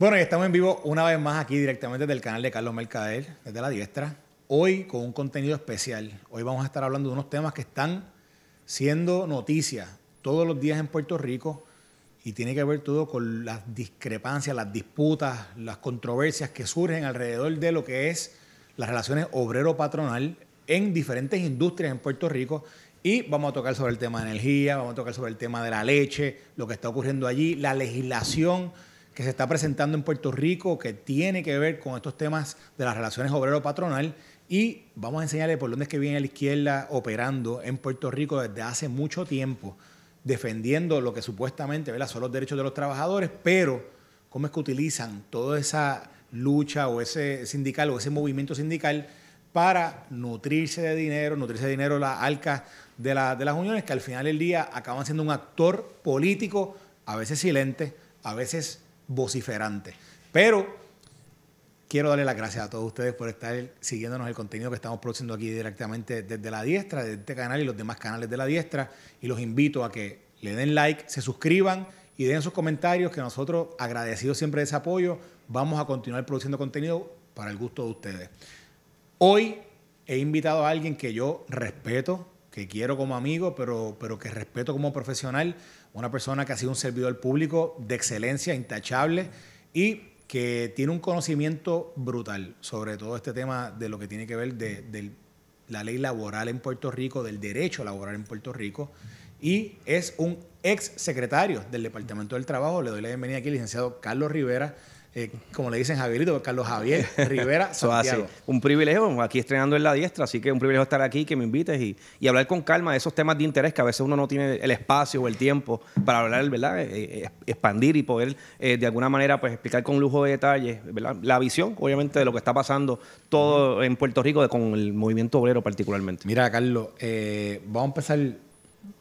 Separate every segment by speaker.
Speaker 1: Bueno, estamos en vivo una vez más aquí directamente del canal de Carlos Mercader, desde la diestra. Hoy con un contenido especial. Hoy vamos a estar hablando de unos temas que están siendo noticias todos los días en Puerto Rico y tiene que ver todo con las discrepancias, las disputas, las controversias que surgen alrededor de lo que es las relaciones obrero-patronal en diferentes industrias en Puerto Rico y vamos a tocar sobre el tema de energía, vamos a tocar sobre el tema de la leche, lo que está ocurriendo allí, la legislación que se está presentando en Puerto Rico que tiene que ver con estos temas de las relaciones obrero-patronal y vamos a enseñarle por dónde es que viene la izquierda operando en Puerto Rico desde hace mucho tiempo, defendiendo lo que supuestamente son los derechos de los trabajadores, pero cómo es que utilizan toda esa lucha o ese sindical o ese movimiento sindical para nutrirse de dinero, nutrirse de dinero la alca de, la, de las uniones, que al final del día acaban siendo un actor político, a veces silente, a veces vociferante. Pero quiero darle las gracias a todos ustedes por estar siguiéndonos el contenido que estamos produciendo aquí directamente desde la diestra, desde este canal y los demás canales de la diestra. Y los invito a que le den like, se suscriban y den sus comentarios, que nosotros, agradecidos siempre de ese apoyo, vamos a continuar produciendo contenido para el gusto de ustedes. Hoy he invitado a alguien que yo respeto, que quiero como amigo, pero, pero que respeto como profesional, una persona que ha sido un servidor público de excelencia, intachable y que tiene un conocimiento brutal sobre todo este tema de lo que tiene que ver de, la ley laboral en Puerto Rico, del derecho laboral en Puerto Rico y es un ex secretario del Departamento del Trabajo. Le doy la bienvenida aquí, licenciado Carlos Rivera. Eh, como le dicen Javierito, Carlos Javier Rivera Santiago.
Speaker 2: Un privilegio, aquí estrenando en la diestra, así que un privilegio estar aquí, que me invites y, hablar con calma de esos temas de interés que a veces uno no tiene el espacio o el tiempo para hablar, ¿verdad? Eh, eh, expandir y poder de alguna manera pues explicar con lujo de detalles, La visión, obviamente, de lo que está pasando todo en Puerto Rico con el movimiento obrero particularmente. Mira, Carlos, vamos a empezar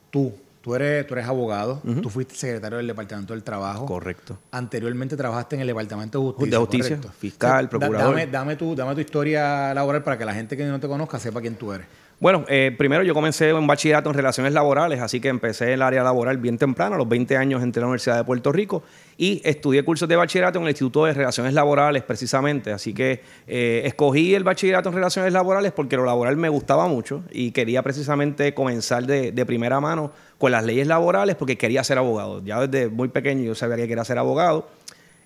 Speaker 2: tú Tú
Speaker 1: eres, tú eres abogado, tú fuiste secretario del Departamento del Trabajo. Correcto. Anteriormente trabajaste en el
Speaker 2: Departamento de Justicia. fiscal, procurador.
Speaker 1: dame, tu, dame tu historia laboral para que la gente que no te conozca sepa quién tú eres.
Speaker 2: Bueno, eh, primero yo comencé un bachillerato en relaciones laborales, así que empecé el área laboral bien temprano, a los 20 años entré la Universidad de Puerto Rico y estudié cursos de bachillerato en el Instituto de Relaciones Laborales precisamente, así que eh, escogí el bachillerato en relaciones laborales porque lo laboral me gustaba mucho y quería precisamente comenzar de, de primera mano con las leyes laborales porque quería ser abogado. Ya desde muy pequeño yo sabía que quería ser abogado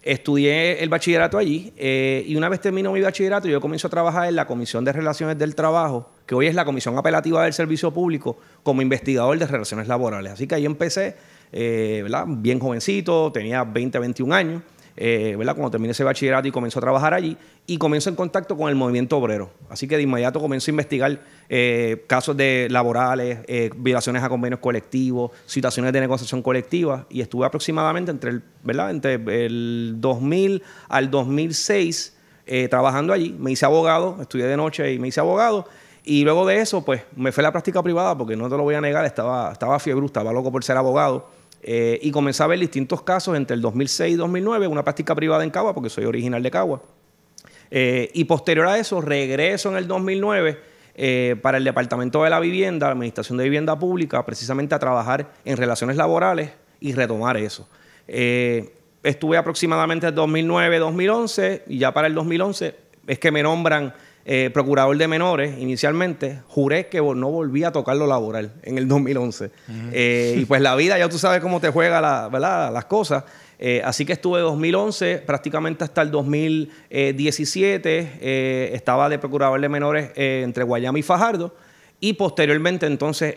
Speaker 2: Estudié el bachillerato allí eh, y una vez terminó mi bachillerato yo comencé a trabajar en la Comisión de Relaciones del Trabajo, que hoy es la Comisión Apelativa del Servicio Público, como investigador de relaciones laborales. Así que ahí empecé, eh, bien jovencito, tenía 20, 21 años. Eh, Cuando terminé ese bachillerato y comenzó a trabajar allí y comienzo en contacto con el movimiento obrero. Así que de inmediato comenzó a investigar eh, casos de laborales, eh, violaciones a convenios colectivos, situaciones de negociación colectiva y estuve aproximadamente entre el, ¿verdad? Entre el 2000 al 2006 trabajando allí. Me hice abogado, estudié de noche y me hice abogado. Y luego de eso, pues me fue a la práctica privada porque no te lo voy a negar, estaba, estaba fiebre, estaba loco por ser abogado. Eh, y comencé a ver distintos casos entre el 2006 y 2009, una práctica privada en Cagua, porque soy original de Cagua. Eh, y posterior a eso, regreso en el 2009 eh, para el Departamento de la Vivienda, la Administración de Vivienda Pública, precisamente a trabajar en relaciones laborales y retomar eso. estuve aproximadamente en 2009, 2011, y ya para el 2011 es que me nombran eh, procurador de menores inicialmente, juré que no volví a tocar lo laboral en el 2011. Eh, y pues la vida, ya tú sabes cómo te juega las cosas. Eh, así que estuve 2011, prácticamente hasta el 2017, estaba de procurador de menores entre Guayama y Fajardo. Y posteriormente, entonces,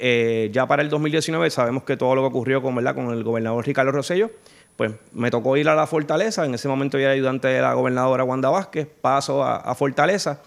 Speaker 2: ya para el 2019, sabemos que todo lo que ocurrió con, ¿verdad? con el gobernador Ricardo Rosello, pues me tocó ir a la Fortaleza. En ese momento yo era ayudante de la gobernadora Wanda Vázquez, paso a, a Fortaleza.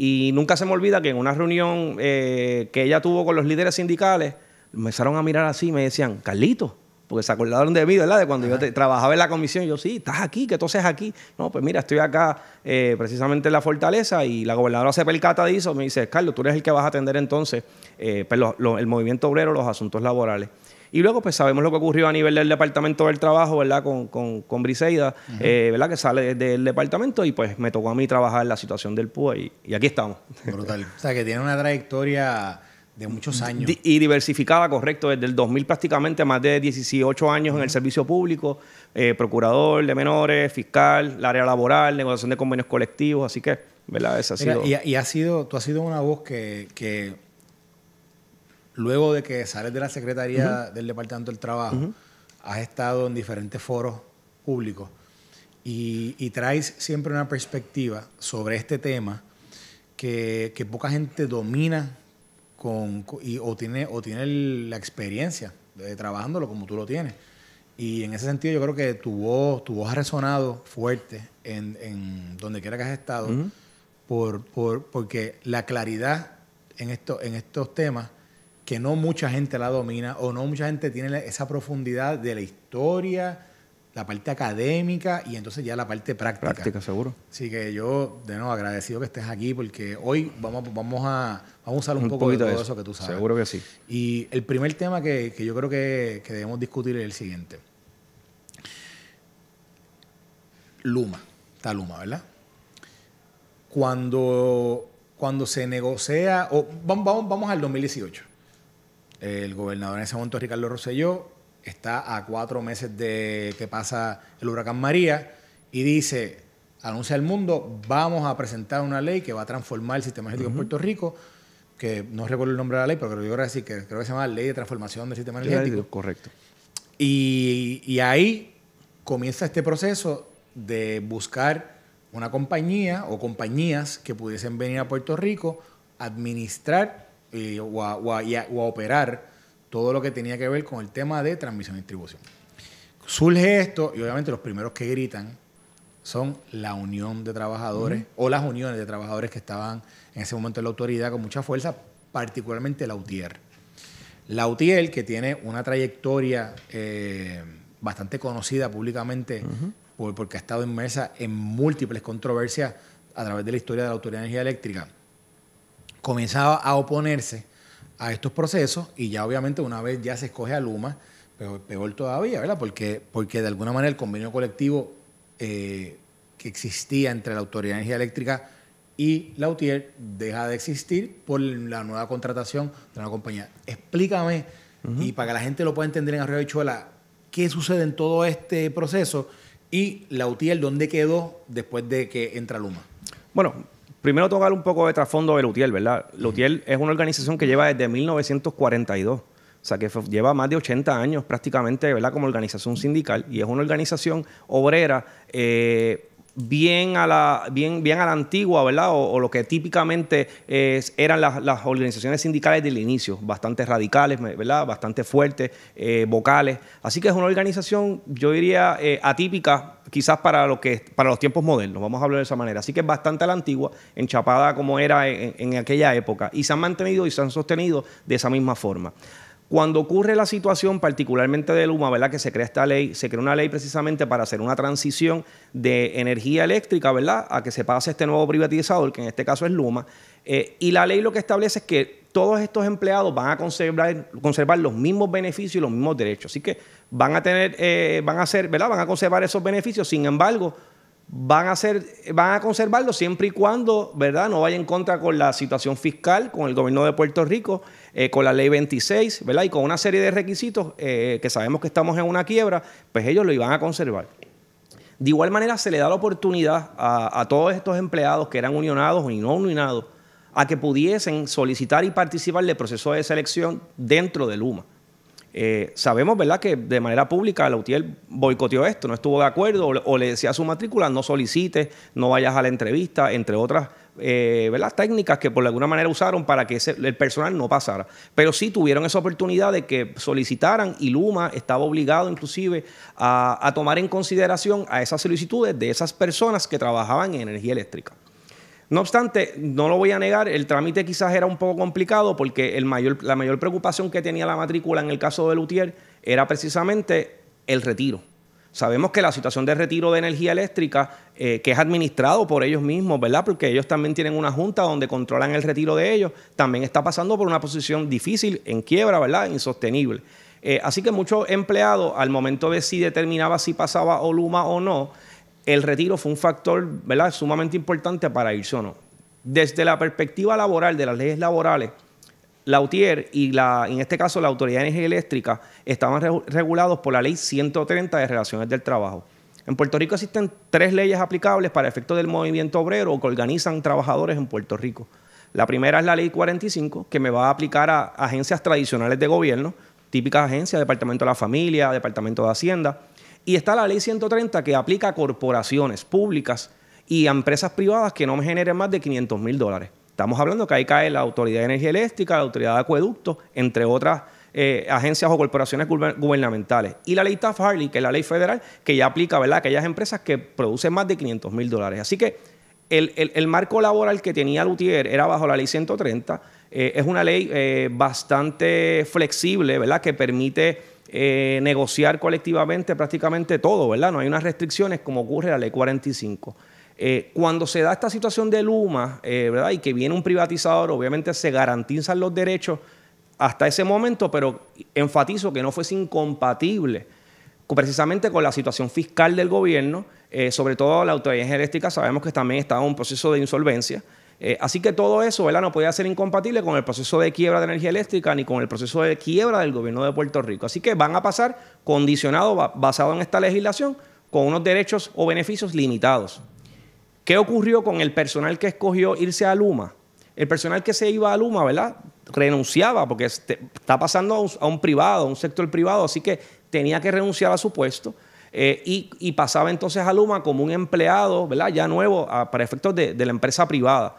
Speaker 2: Y nunca se me olvida que en una reunión eh, que ella tuvo con los líderes sindicales, me empezaron a mirar así y me decían, Carlito, porque se acordaron de mí, ¿verdad? De cuando yo trabajaba en la comisión, yo sí, estás aquí, que tú seas aquí. No, pues mira, estoy acá eh, precisamente en la fortaleza y la gobernadora se percata de eso, me dice, Carlos, tú eres el que vas a atender entonces eh, el movimiento obrero, los asuntos laborales. Y luego, pues sabemos lo que ocurrió a nivel del Departamento del Trabajo, ¿verdad? Con, Briseida, eh, ¿verdad? Que sale del departamento y pues me tocó a mí trabajar la situación del PUA y, aquí estamos. Brutal. o sea, que
Speaker 1: tiene una trayectoria de muchos años.
Speaker 2: Y diversificada, correcto, desde el 2000 prácticamente, más de 18 años en el servicio público, eh, procurador de menores, fiscal, el área laboral, negociación de convenios colectivos, así que, ¿verdad? Esa ha sido... y,
Speaker 1: ha sido, tú has sido una voz que luego de que sales de la Secretaría del Departamento del Trabajo, has estado en diferentes foros públicos y, traes siempre una perspectiva sobre este tema que, poca gente domina con, y, o tiene, o tiene la experiencia de trabajándolo como tú lo tienes. Y en ese sentido yo creo que tu voz, tu voz ha resonado fuerte en, donde quiera que has estado, por, porque la claridad en, esto, en estos temas que no mucha gente la domina o no mucha gente tiene esa profundidad de la historia, la parte académica y entonces ya la parte
Speaker 2: práctica. Práctica, seguro.
Speaker 1: Así que yo, de nuevo, agradecido que estés aquí porque hoy vamos, vamos, a, vamos usar un, poco de todo eso. que tú sabes. Seguro que sí. Y el primer tema que, yo creo que, debemos discutir es el siguiente. Luma, está Luma, ¿verdad? Cuando, cuando se negocia, o vamos, vamos al 2018. El gobernador en ese momento, Ricardo Rosselló, está a cuatro meses de que pasa el huracán María y dice, anuncia al mundo, vamos a presentar una ley que va a transformar el sistema energético de en Puerto Rico, que no recuerdo el nombre de la ley, pero creo que ahora que creo que se llama Ley de Transformación del Sistema Energético. correcto. Y, y ahí comienza este proceso de buscar una compañía o compañías que pudiesen venir a Puerto Rico, administrar o, a, operar todo lo que tenía que ver con el tema de transmisión y distribución. Surge esto y obviamente los primeros que gritan son la unión de trabajadores o las uniones de trabajadores que estaban en ese momento en la autoridad con mucha fuerza, particularmente la UTIER. La UTIER, que tiene una trayectoria eh, bastante conocida públicamente porque ha estado inmersa en múltiples controversias a través de la historia de la Autoridad de Energía Eléctrica, comenzaba a oponerse a estos procesos y ya obviamente una vez ya se escoge a Luma, peor, peor todavía, ¿verdad? Porque, porque de alguna manera el convenio colectivo eh, que existía entre la Autoridad de Energía Eléctrica y la UTIER deja de existir por la nueva contratación de una compañía. Explícame, y para que la gente lo pueda entender en Arriba de Chuela, qué sucede en todo este proceso y la UTIER dónde quedó después de que entra Luma.
Speaker 2: Bueno, primero tocar un poco de trasfondo de Lutiel, ¿verdad? Lutiel es una organización que lleva desde 1942. O sea, que lleva más de 80 años prácticamente, ¿verdad? Como organización sindical y es una organización obrera eh, bien a la, bien, bien a la antigua, ¿verdad? O, lo que típicamente eran las, organizaciones sindicales del inicio, bastante radicales, ¿verdad? Bastante fuertes, eh, vocales. Así que es una organización, yo diría, eh, atípica quizás para, lo que, para los tiempos modernos, vamos a hablar de esa manera. Así que es bastante a la antigua, enchapada como era en aquella época, y se han mantenido y se han sostenido de esa misma forma. Cuando ocurre la situación, particularmente de Luma, ¿verdad? Que se crea esta ley, se crea una ley precisamente para hacer una transición de energía eléctrica, ¿verdad? A que se pase este nuevo privatizador, que en este caso es Luma. Eh, y la ley lo que establece es que todos estos empleados van a conservar, conservar los mismos beneficios y los mismos derechos. Así que van a tener, eh, van a ser, ¿verdad? Van a conservar esos beneficios. Sin embargo, van a, ser, van a conservarlo siempre y cuando ¿verdad? no vaya en contra con la situación fiscal, con el gobierno de Puerto Rico, eh, con la ley 26 ¿verdad? y con una serie de requisitos eh, que sabemos que estamos en una quiebra, pues ellos lo iban a conservar. De igual manera se le da la oportunidad a, todos estos empleados que eran unionados y no unionados a que pudiesen solicitar y participar del proceso de selección dentro de Luma. Eh, sabemos, ¿verdad?, que de manera pública la Lautier boicoteó esto, no estuvo de acuerdo o, le decía a su matrícula, no solicites, no vayas a la entrevista, entre otras eh, técnicas que por alguna manera usaron para que el personal no pasara. Pero sí tuvieron esa oportunidad de que solicitaran y Luma estaba obligado inclusive a tomar en consideración a esas solicitudes de esas personas que trabajaban en energía eléctrica. No obstante, no lo voy a negar, el trámite quizás era un poco complicado porque la mayor preocupación que tenía la matrícula en el caso de Lutier era precisamente el retiro. Sabemos que la situación de retiro de energía eléctrica, eh, que es administrado por ellos mismos, ¿verdad? Porque ellos también tienen una junta donde controlan el retiro de ellos, también está pasando por una posición difícil, en quiebra, ¿verdad? Insostenible. Eh, así que muchos empleados, al momento de si determinaba si pasaba Oluma o no, el retiro fue un factor sumamente importante para irse Desde la perspectiva laboral, de las leyes laborales, la UTIER y la, en este caso la Autoridad de Energía Eléctrica estaban regulados por la Ley 130 de Relaciones del Trabajo. En Puerto Rico existen tres leyes aplicables para efectos del movimiento obrero que organizan trabajadores en Puerto Rico. La primera es la Ley 45, que me va a aplicar a agencias tradicionales de gobierno, típicas agencias, Departamento de la Familia, Departamento de Hacienda. Y está la ley 130 que aplica a corporaciones públicas y a empresas privadas que no generen más de 500 mil dólares. Estamos hablando que ahí cae la Autoridad de Energía Eléctrica, la Autoridad de Acueductos, entre otras eh, agencias o corporaciones gubernamentales. Y la ley Taft-Harley, que es la ley federal, que ya aplica a aquellas empresas que producen más de 500 mil dólares. Así que el, marco laboral que tenía Lutier era bajo la ley 130. Eh, es una ley eh, bastante flexible, ¿verdad? Que permite eh, negociar colectivamente prácticamente todo, ¿verdad? No hay unas restricciones como ocurre la ley 45. Eh, cuando se da esta situación de Luma, eh, ¿verdad? Y que viene un privatizador, obviamente se garantizan los derechos hasta ese momento, pero enfatizo que no fuese incompatible precisamente con la situación fiscal del gobierno, sobre todo la autoridad energética, sabemos que también estaba en un proceso de insolvencia. Eh, así que todo eso no podía ser incompatible con el proceso de quiebra de energía eléctrica ni con el proceso de quiebra del gobierno de Puerto Rico. Así que van a pasar condicionados, basado en esta legislación, con unos derechos o beneficios limitados. ¿Qué ocurrió con el personal que escogió irse a Luma? El personal que se iba a Luma, ¿verdad? Renunciaba porque este, está pasando a un, privado, a un sector privado, así que tenía que renunciar a su puesto. Eh, y, pasaba entonces a Luma como un empleado, Ya nuevo, para efectos de la empresa privada.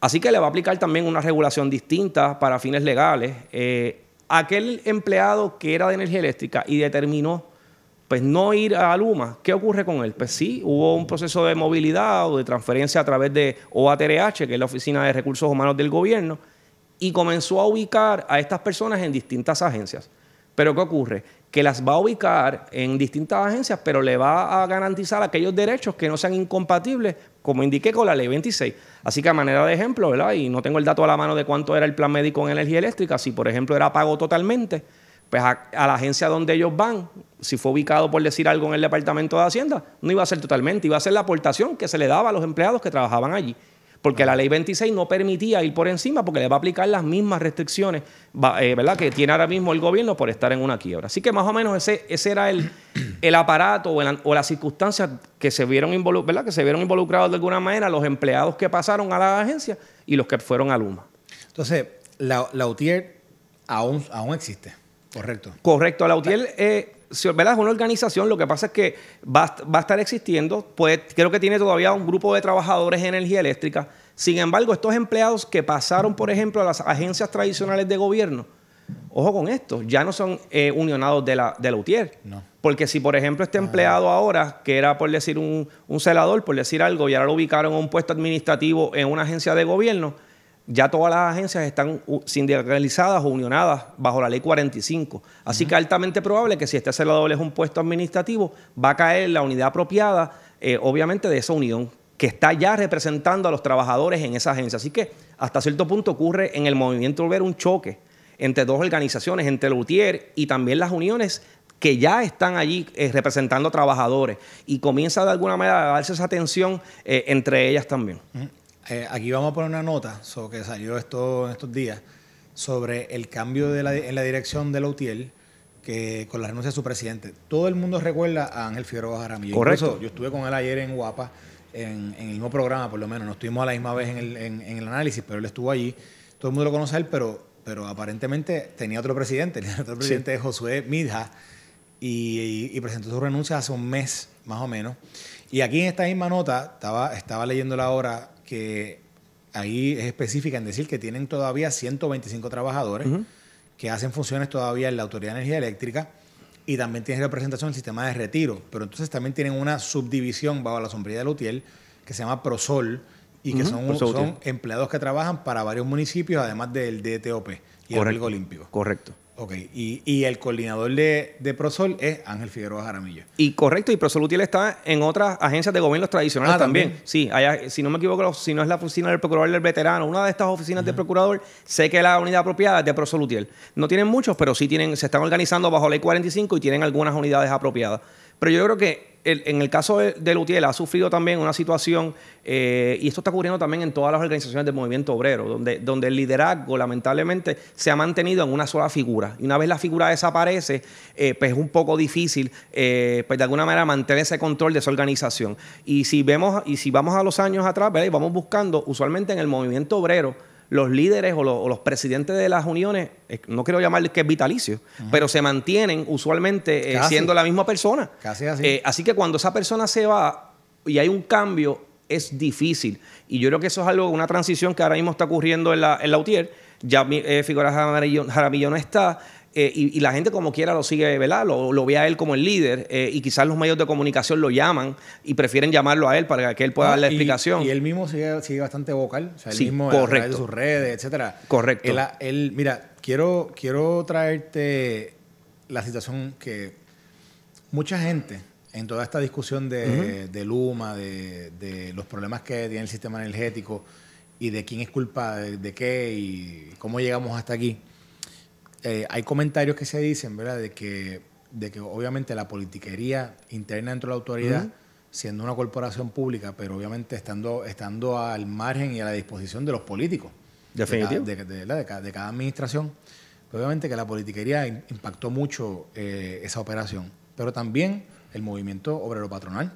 Speaker 2: Así que le va a aplicar también una regulación distinta para fines legales. Eh, aquel empleado que era de energía eléctrica y determinó pues no ir a Luma, ¿qué ocurre con él? Pues sí, hubo un proceso de movilidad o de transferencia a través de OATRH, que es la Oficina de Recursos Humanos del Gobierno, y comenzó a ubicar a estas personas en distintas agencias. Pero ¿qué ocurre? que las va a ubicar en distintas agencias, pero le va a garantizar aquellos derechos que no sean incompatibles, como indiqué con la ley 26. Así que a manera de ejemplo, Y no tengo el dato a la mano de cuánto era el plan médico en energía eléctrica, si por ejemplo era pago totalmente, pues a la agencia donde ellos van, si fue ubicado por decir algo en el Departamento de Hacienda, no iba a ser totalmente, iba a ser la aportación que se le daba a los empleados que trabajaban allí porque la ley 26 no permitía ir por encima porque le va a aplicar las mismas restricciones eh, ¿verdad? que tiene ahora mismo el gobierno por estar en una quiebra. Así que más o menos ese, ese era el, el aparato o, las circunstancias que se, vieron ¿verdad? que se vieron involucrados de alguna manera los empleados que pasaron a la agencia y los que fueron a Luma. Entonces, la, la UTIER aún, aún existe, correcto. Correcto, la UTIER... Es una organización, lo que pasa es que va, a estar existiendo, pues creo que tiene todavía un grupo de trabajadores de energía eléctrica. Sin embargo, estos empleados que pasaron, por ejemplo, a las agencias tradicionales de gobierno, ojo con esto, ya no son eh, unionados de la, de la UTIER. Porque si, por ejemplo, este ah. empleado ahora, que era por decir un, un celador, por decir algo, y ahora lo ubicaron en un puesto administrativo en una agencia de gobierno, ya todas las agencias están sindicalizadas o unionadas bajo la ley 45. Así que es que altamente probable que si este celador es un puesto administrativo, va a caer la unidad apropiada, eh, obviamente, de esa unión que está ya representando a los trabajadores en esa agencia. Así que hasta cierto punto ocurre en el movimiento volver un choque entre dos organizaciones, entre el UTIER y también las uniones que ya están allí representando eh, representando trabajadores. Y comienza de alguna manera a darse esa tensión eh, entre ellas también.
Speaker 1: Eh, aquí vamos a poner una nota so, que salió esto, en estos días sobre el cambio en la dirección de la UTIEL que, con la renuncia de su presidente. Todo el mundo recuerda a Ángel Figueroa Jaramillo. Correcto. yo estuve con él ayer en Guapa, en, el mismo programa, por lo menos. No estuvimos a la misma vez en el, análisis, pero él estuvo allí. Todo el mundo lo conoce a él, pero, aparentemente tenía otro presidente. Tenía otro presidente es Josué Midja y, y, presentó su renuncia hace un mes, más o menos. Y aquí en esta misma nota, estaba, estaba la hora que ahí es específica en decir que tienen todavía 125 trabajadores que hacen funciones todavía en la Autoridad de Energía Eléctrica y también tienen representación en el sistema de retiro. Pero entonces también tienen una subdivisión bajo la sombrilla de Lutiel que se llama ProSol y que son, empleados que trabajan para varios municipios además
Speaker 2: del DTOP y el Olímpico. Correcto. Ok, y, el coordinador de, de, Prosol es Ángel Figueroa Jaramillo. Y correcto, y Prosol Utiel está en otras agencias de gobiernos tradicionales ah, también. Sí, si no me equivoco, si no es la oficina del procurador del veterano, una de estas oficinas del procurador, sé que la unidad apropiada es de Prosol Utiel. No tienen muchos, pero sí tienen, se están organizando bajo ley 45 y tienen algunas unidades apropiadas. Pero yo creo que en el caso de, Lutiel ha sufrido también una situación, eh, y esto está ocurriendo también en todas las organizaciones del movimiento obrero, donde, donde el liderazgo lamentablemente se ha mantenido en una sola figura. Y una vez la figura desaparece, eh, pues es un poco difícil, eh, pues de alguna manera mantener ese control de esa organización. Y si vemos, y si vamos a los años atrás, ¿verdad? vamos buscando, usualmente en el movimiento obrero, los líderes o los, presidentes de las uniones, eh, no quiero llamarles que es vitalicio, pero se mantienen usualmente eh, siendo la misma persona. Casi eh, así. que cuando esa persona se va y hay un cambio, es difícil. Y yo creo que eso es algo, una transición que ahora mismo está ocurriendo en la, en UTIER. Ya eh, Figueras Jaramillo no está. Eh, y, la gente como quiera lo sigue, ¿verdad? Lo, ve a él como el líder eh, y quizás los medios de comunicación lo llaman y prefieren llamarlo a él para que él pueda dar la explicación. Y él
Speaker 1: mismo sigue, sigue bastante vocal, o sea, él mismo correcto. de sus redes, etcétera. Correcto. Él, mira, quiero, quiero traerte la situación que mucha gente en toda esta discusión de, de Luma, de, los problemas que tiene el sistema energético y de quién es culpa de qué y cómo llegamos hasta aquí eh, hay comentarios que se dicen, ¿verdad? De que, de que obviamente la politiquería interna dentro de la autoridad, siendo una corporación pública, pero obviamente estando, estando al margen y a la disposición de los políticos. De, cada, administración. Pues obviamente que la politiquería impactó mucho eh, esa operación. Pero también el movimiento obrero patronal,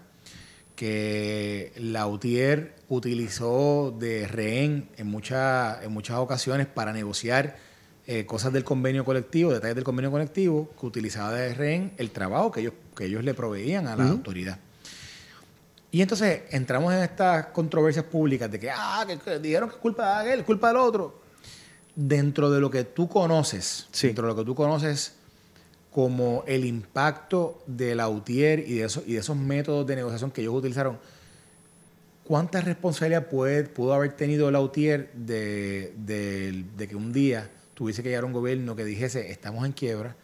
Speaker 1: que la UTIER utilizó de rehén en, muchas en muchas ocasiones para negociar eh, cosas del convenio colectivo, detalles del convenio colectivo, que utilizaba de rehén el trabajo que ellos, que ellos le proveían a la autoridad. Y entonces entramos en estas controversias públicas de que, ah, que, dijeron que es culpa de aquel, culpa del otro. Dentro de lo que tú conoces, dentro de lo que tú conoces como el impacto de la UTIER y de, esos, y esos métodos de negociación que ellos utilizaron, ¿cuánta responsabilidad puede, pudo haber tenido la UTIER de que un día tuviese que llegar un gobierno que dijese, estamos en quiebra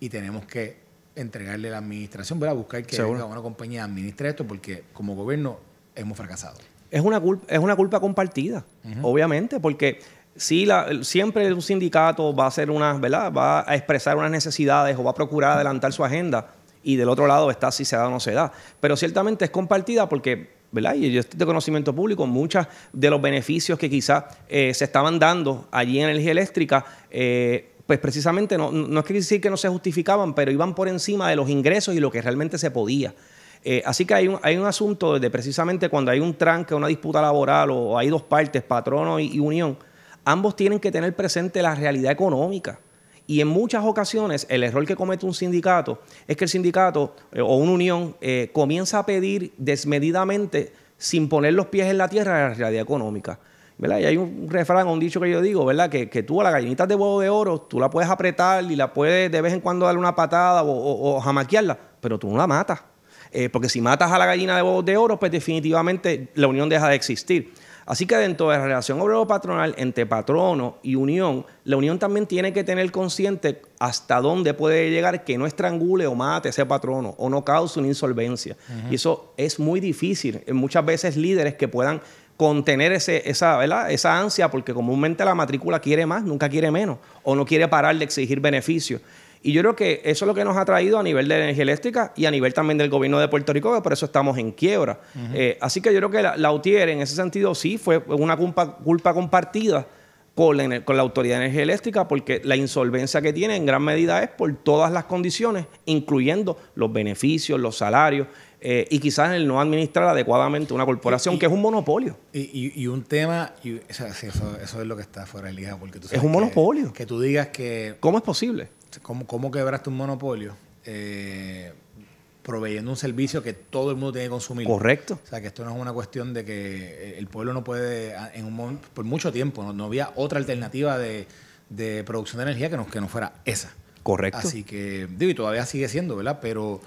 Speaker 1: y tenemos que entregarle la administración, ¿verdad? Buscar que venga una compañía administre esto porque como gobierno hemos
Speaker 2: fracasado. Es una, culpa, es una culpa compartida, obviamente, porque si siempre un sindicato va a hacer unas, ¿verdad? Va a expresar unas necesidades o va a procurar adelantar su agenda y del otro lado está si se da o no se da. Pero ciertamente es compartida porque ¿verdad? Y estoy de conocimiento público, muchos de los beneficios que quizás eh, se estaban dando allí en energía eléctrica, eh, pues precisamente no, no es que decir que no se justificaban, pero iban por encima de los ingresos y lo que realmente se podía. Eh, así que hay un, hay un asunto de precisamente cuando hay un tranque, una disputa laboral o, hay dos partes, patrono y, unión, ambos tienen que tener presente la realidad económica. Y en muchas ocasiones el error que comete un sindicato es que el sindicato eh, o una unión eh, comienza a pedir desmedidamente sin poner los pies en la tierra de la realidad económica. ¿verdad? Y hay un refrán, un dicho que yo digo, ¿verdad? Que, tú a la gallinita de huevo de oro, tú la puedes apretar y la puedes de vez en cuando darle una patada o, o, jamaquearla, pero tú no la matas. Eh, porque si matas a la gallina de huevo de oro, pues definitivamente la unión deja de existir. Así que dentro de la relación obrero-patronal entre patrono y unión, la unión también tiene que tener consciente hasta dónde puede llegar que no estrangule o mate a ese patrono o no cause una insolvencia. Y eso es muy difícil. Muchas veces líderes que puedan contener esa, esa ansia, porque comúnmente la matrícula quiere más, nunca quiere menos, o no quiere parar de exigir beneficios. Y yo creo que eso es lo que nos ha traído a nivel de energía eléctrica y a nivel también del gobierno de Puerto Rico, que por eso estamos en quiebra. Eh, así que yo creo que la, la UTIER en ese sentido sí fue una culpa, compartida con la, Autoridad de Energía Eléctrica porque la insolvencia que tiene en gran medida es por todas las condiciones, incluyendo los beneficios, los salarios eh, y quizás el no administrar adecuadamente una corporación que es
Speaker 1: un monopolio. Y, un tema, eso, es lo que está fuera de liga porque Es un
Speaker 2: monopolio. que
Speaker 1: tú digas que...
Speaker 2: ¿Cómo es posible?
Speaker 1: Este, ¿Cómo, cómo quebraste un monopolio? Eh, proveyendo un servicio que todo el mundo tiene que consumir. Correcto. O sea, que esto no es una cuestión de que eh, el pueblo no puede, en un por mucho tiempo, no, había otra alternativa de, producción de energía que no, que no fuera esa. Correcto. Así que, digo, y todavía sigue siendo, ¿verdad? Pero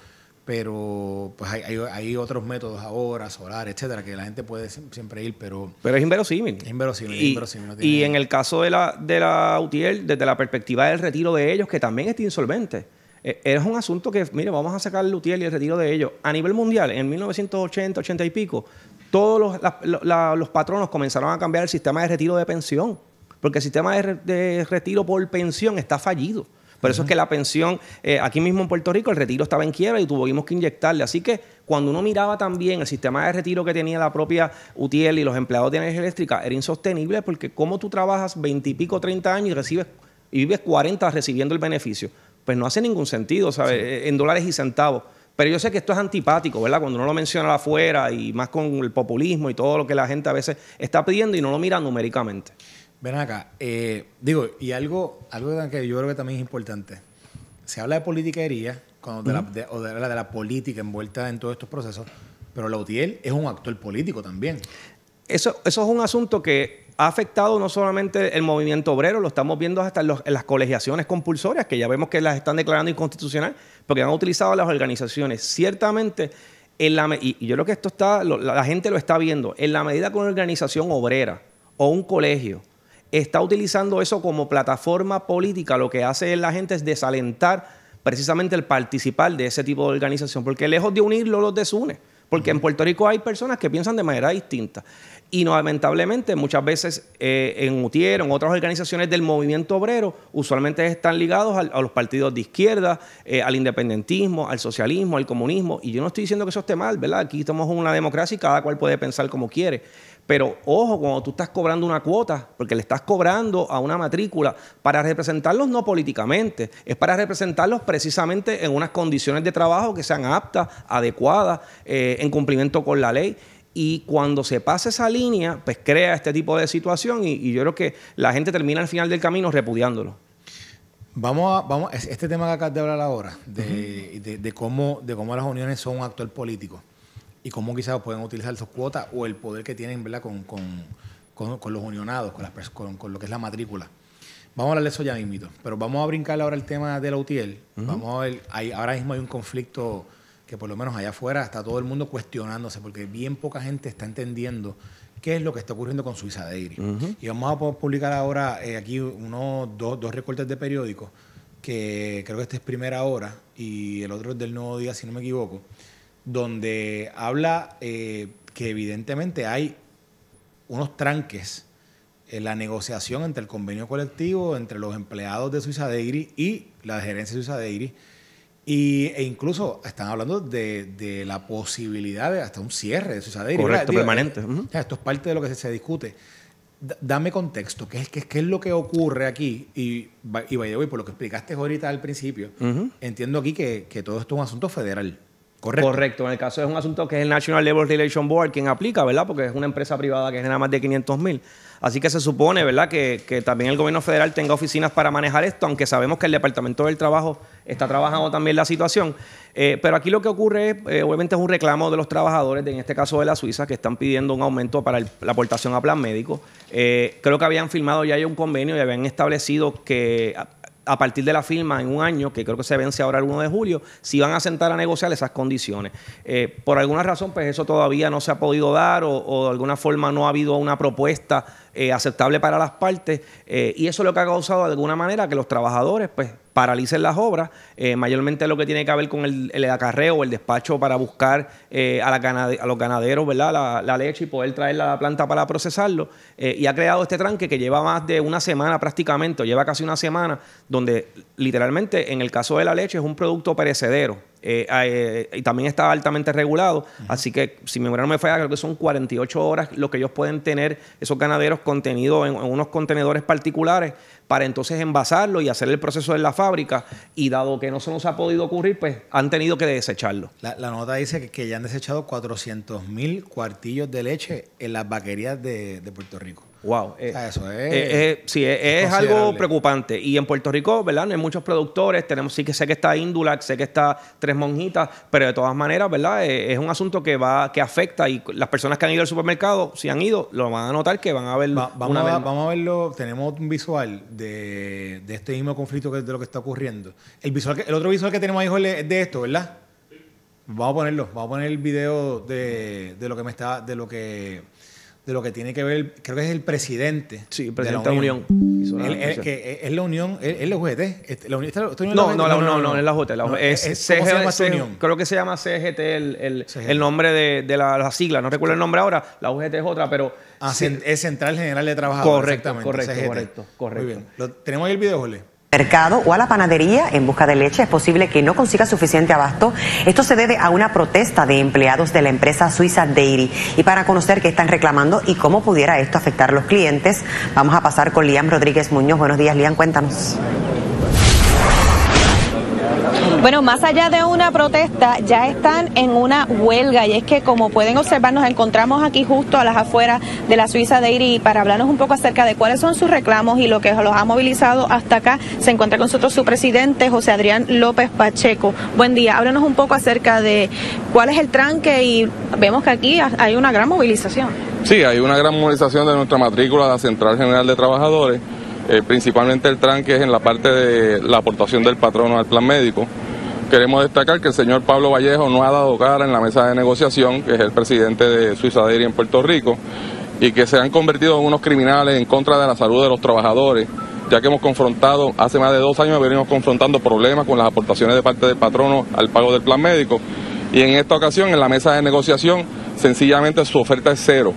Speaker 1: pero pues hay, otros métodos ahora, solar, etcétera, que la gente puede siempre ir, pero...
Speaker 2: Pero es inverosímil. Es inverosímil, y, en el caso de la, de desde la perspectiva del retiro de ellos, que también es insolvente, eh, es un asunto que, mire, vamos a sacar el UTIER y el retiro de ellos. A nivel mundial, en 1980, 80 y pico, todos los, patronos comenzaron a cambiar el sistema de retiro de pensión, porque el sistema de retiro por pensión está fallido. Por eso es que la pensión, eh, aquí mismo en Puerto Rico, el retiro estaba en quiebra y tuvimos que inyectarle. Así que cuando uno miraba también el sistema de retiro que tenía la propia UTL y los empleados de energía eléctrica, era insostenible porque como tú trabajas veintipico treinta años y recibes y vives 40 recibiendo el beneficio, pues no hace ningún sentido, ¿sabes? Eh, en dólares y centavos. Pero yo sé que esto es antipático, ¿verdad? Cuando uno lo menciona afuera y más con el populismo y todo lo que la gente a veces está pidiendo y no lo mira numéricamente. Ven acá, eh, digo, y algo, algo que yo creo que también es importante. Se habla de politiquería la,
Speaker 1: o de la, política envuelta en todos estos procesos, pero la UTIEL es un actor político también.
Speaker 2: Eso, eso es un asunto que ha afectado no solamente el movimiento obrero, lo estamos viendo hasta en, las colegiaciones compulsorias, que ya vemos que las están declarando inconstitucional, porque han utilizado las organizaciones. Ciertamente, y, yo creo que esto está, la, gente lo está viendo, en la medida que una organización obrera o un colegio está utilizando eso como plataforma política, lo que hace la gente es desalentar precisamente el participar de ese tipo de organización, porque lejos de unirlo los desune, porque en Puerto Rico hay personas que piensan de manera distinta. Y lamentablemente muchas veces eh, en UTIER, en otras organizaciones del movimiento obrero, usualmente están ligados a los partidos de izquierda, eh, al independentismo, al socialismo, al comunismo. Y yo no estoy diciendo que eso esté mal, ¿verdad? Aquí estamos en una democracia y cada cual puede pensar como quiere. Pero ojo, cuando tú estás cobrando una cuota, porque le estás cobrando a una matrícula para representarlos no políticamente, es para representarlos precisamente en unas condiciones de trabajo que sean aptas, adecuadas, eh, en cumplimiento con la ley. Y cuando se pasa esa línea, pues crea este tipo de situación y, yo creo que la gente termina al final del camino repudiándolo.
Speaker 1: Vamos vamos, este tema que acabas de hablar ahora, de, de, de, cómo, de cómo las uniones son un actor político y cómo quizás pueden utilizar sus cuotas o el poder que tienen ¿verdad? Con, los unionados, con, las, con, lo que es la matrícula. Vamos a hablar de eso ya mismito, pero vamos a brincar ahora el tema de la UTIEL. Vamos a ahora mismo hay un conflicto que por lo menos allá afuera está todo el mundo cuestionándose porque bien poca gente está entendiendo qué es lo que está ocurriendo con Suiza de Uh Y vamos a publicar ahora eh, aquí dos, dos recortes de periódicos que creo que este es primera hora y el otro es del nuevo día, si no me equivoco, donde habla eh, que evidentemente hay unos tranques en la negociación entre el convenio colectivo, entre los empleados de Suiza Deiri y la gerencia de Suiza Deiri. Y, e incluso están hablando de, la posibilidad de hasta un cierre de Suiza Deiri. Correcto, permanente. Eh, esto es parte de lo que se, discute. dame contexto, ¿qué es, qué, es lo que ocurre aquí?
Speaker 2: Y, y por lo que explicaste ahorita al principio, entiendo aquí que, que todo esto es un asunto federal.
Speaker 3: Correcto.
Speaker 2: En el caso es un asunto que es el National Labor Relations Board quien aplica, ¿verdad? Porque es una empresa privada que genera más de 500 mil. Así que se supone, ¿verdad?, que, también el gobierno federal tenga oficinas para manejar esto, aunque sabemos que el Departamento del Trabajo está trabajando también la situación. Eh, pero aquí lo que ocurre, es, eh, obviamente, es un reclamo de los trabajadores, en este caso de la Suiza, que están pidiendo un aumento para la aportación a plan médico. Eh, creo que habían firmado ya un convenio y habían establecido que a partir de la firma en un año, que creo que se vence ahora el 1 de julio, si van a sentar a negociar esas condiciones. Eh, por alguna razón, pues eso todavía no se ha podido dar o, de alguna forma no ha habido una propuesta eh, aceptable para las partes eh, y eso es lo que ha causado de alguna manera que los trabajadores, pues paralicen las obras, eh, mayormente lo que tiene que ver con el, el acarreo, el despacho para buscar eh, a, los ganaderos ¿verdad? La, leche y poder traerla a la planta para procesarlo. Eh, y ha creado este tranque que lleva más de una semana prácticamente, o lleva casi una semana, donde literalmente en el caso de la leche es un producto perecedero. Eh, ah, eh, y también está altamente regulado. Así que, si mi memoria no me falla, creo que son 48 horas lo que ellos pueden tener, esos ganaderos, contenidos en, unos contenedores particulares para entonces envasarlo y hacer el proceso en la fábrica. Y dado que no se nos ha podido ocurrir, pues han tenido que desecharlo.
Speaker 1: La, nota dice que, ya han desechado 400 mil cuartillos de leche en las vaquerías de Puerto Rico. Wow. Eh, eh, eh,
Speaker 2: sí, es, algo preocupante. Y en Puerto Rico, ¿verdad? No hay muchos productores. Tenemos, sí que sé que está Indulac, sé que está Tres Monjitas, pero de todas maneras, ¿verdad? es un asunto que va, que afecta y las personas que han ido al supermercado, si han ido, lo van a notar que van a verlo. vamos, a,
Speaker 1: verlo. Tenemos un visual de, este mismo conflicto que de lo que está ocurriendo. El, visual el otro visual que tenemos ahí, es de esto, ¿verdad? Vamos a ponerlo, vamos a poner el video de, de lo que me está, de lo que de lo que tiene que ver, creo que es el presidente. Sí, el presidente de la Unión. es la Unión, este, es la UGT. La unión, no, no, no, no, no, es la UGT. La es, unión?
Speaker 2: Creo que se llama CGT el, el, nombre de, de la, sigla. No recuerdo el nombre ahora. La UGT es otra, pero. Ah, es Central General de Trabajadores. Correcto, correcto, correcto, Muy bien.
Speaker 4: ¿Tenemos ahí el video, jole mercado o a la panadería en busca de leche es posible que no consiga suficiente abasto. Esto se debe a una protesta de empleados de la empresa suiza Dairy. Y para conocer qué están reclamando y cómo pudiera esto afectar a los clientes, vamos a pasar con Liam Rodríguez Muñoz. Buenos días, Liam, cuéntanos. Bueno, más allá de una protesta, ya están en una huelga y es que como pueden observar nos encontramos aquí justo a las afueras de la Suiza de Iri para hablarnos un poco acerca de cuáles son sus reclamos y lo que los ha movilizado hasta acá. Se encuentra con nosotros su presidente, José Adrián López Pacheco. Buen día, háblanos un poco acerca de cuál es el tranque y vemos que aquí hay una gran movilización.
Speaker 3: Sí, hay una gran movilización de nuestra matrícula de la Central General de Trabajadores. Eh, principalmente el tranque es en la parte de la aportación del patrono al plan médico. Queremos destacar que el señor Pablo Vallejo no ha dado cara en la mesa de negociación, que es el presidente de Suizaderia en Puerto Rico, y que se han convertido en unos criminales en contra de la salud de los trabajadores, ya que hemos confrontado, hace más de dos años venimos confrontando problemas con las aportaciones de parte del patrono al pago del plan médico, y en esta ocasión en la mesa de negociación sencillamente su oferta es cero.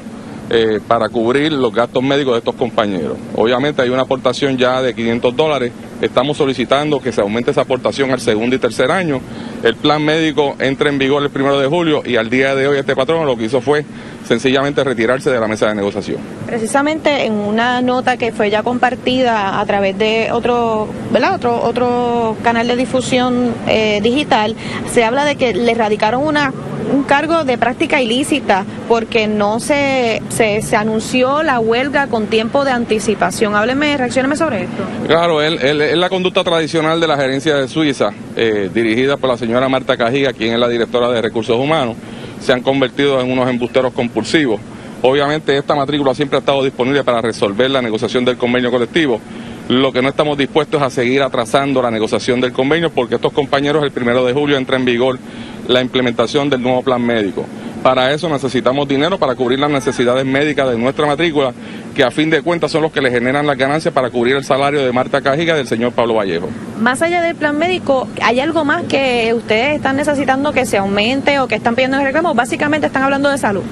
Speaker 3: Eh, para cubrir los gastos médicos de estos compañeros. Obviamente hay una aportación ya de 500 dólares Estamos solicitando que se aumente esa aportación al segundo y tercer año. El plan médico entra en vigor el primero de julio y al día de hoy este patrón lo que hizo fue sencillamente retirarse de la mesa de negociación.
Speaker 4: Precisamente en una nota que fue ya compartida a través de otro, otro, otro canal de difusión eh, digital, se habla de que le erradicaron una un cargo de práctica ilícita porque no se, se, anunció la huelga con tiempo de anticipación. Hábleme, reaccioneme sobre esto.
Speaker 3: Claro, él, él, es la conducta tradicional de la gerencia de Suiza, eh, dirigida por la señora Marta Cajiga, quien es la directora de Recursos Humanos. Se han convertido en unos embusteros compulsivos. Obviamente esta matrícula siempre ha estado disponible para resolver la negociación del convenio colectivo. Lo que no estamos dispuestos es a seguir atrasando la negociación del convenio porque estos compañeros el primero de julio entra en vigor la implementación del nuevo plan médico. Para eso necesitamos dinero para cubrir las necesidades médicas de nuestra matrícula, que a fin de cuentas son los que le generan las ganancias para cubrir el salario de Marta Cajiga y del señor Pablo Vallejo.
Speaker 4: Más allá del plan médico, ¿hay algo más que ustedes están necesitando que se aumente o que están pidiendo en reclamo? Básicamente están hablando de salud.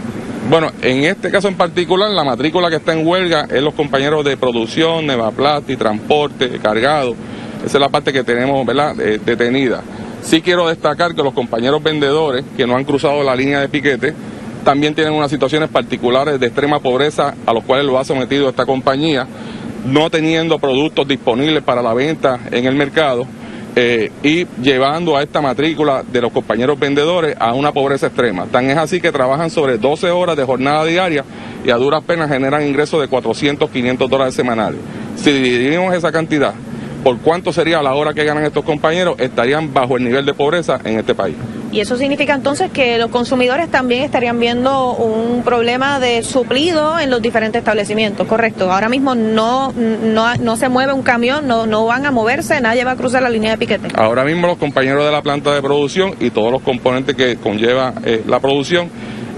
Speaker 3: Bueno, en este caso en particular, la matrícula que está en huelga es los compañeros de producción, nevaplasti, transporte, cargado. Esa es la parte que tenemos ¿verdad? Eh, detenida. Sí quiero destacar que los compañeros vendedores que no han cruzado la línea de piquete también tienen unas situaciones particulares de extrema pobreza a los cuales lo ha sometido esta compañía, no teniendo productos disponibles para la venta en el mercado eh, y llevando a esta matrícula de los compañeros vendedores a una pobreza extrema. Tan es así que trabajan sobre 12 horas de jornada diaria y a duras penas generan ingresos de 400, 500 dólares semanales. Si dividimos esa cantidad por cuánto sería la hora que ganan estos compañeros, estarían bajo el nivel de pobreza en este país.
Speaker 4: Y eso significa entonces que los consumidores también estarían viendo un problema de suplido en los diferentes establecimientos, correcto. Ahora mismo no, no, se mueve un camión, no, van a moverse, nadie va a cruzar la línea de piquete.
Speaker 3: Ahora mismo los compañeros de la planta de producción y todos los componentes que conlleva eh, la producción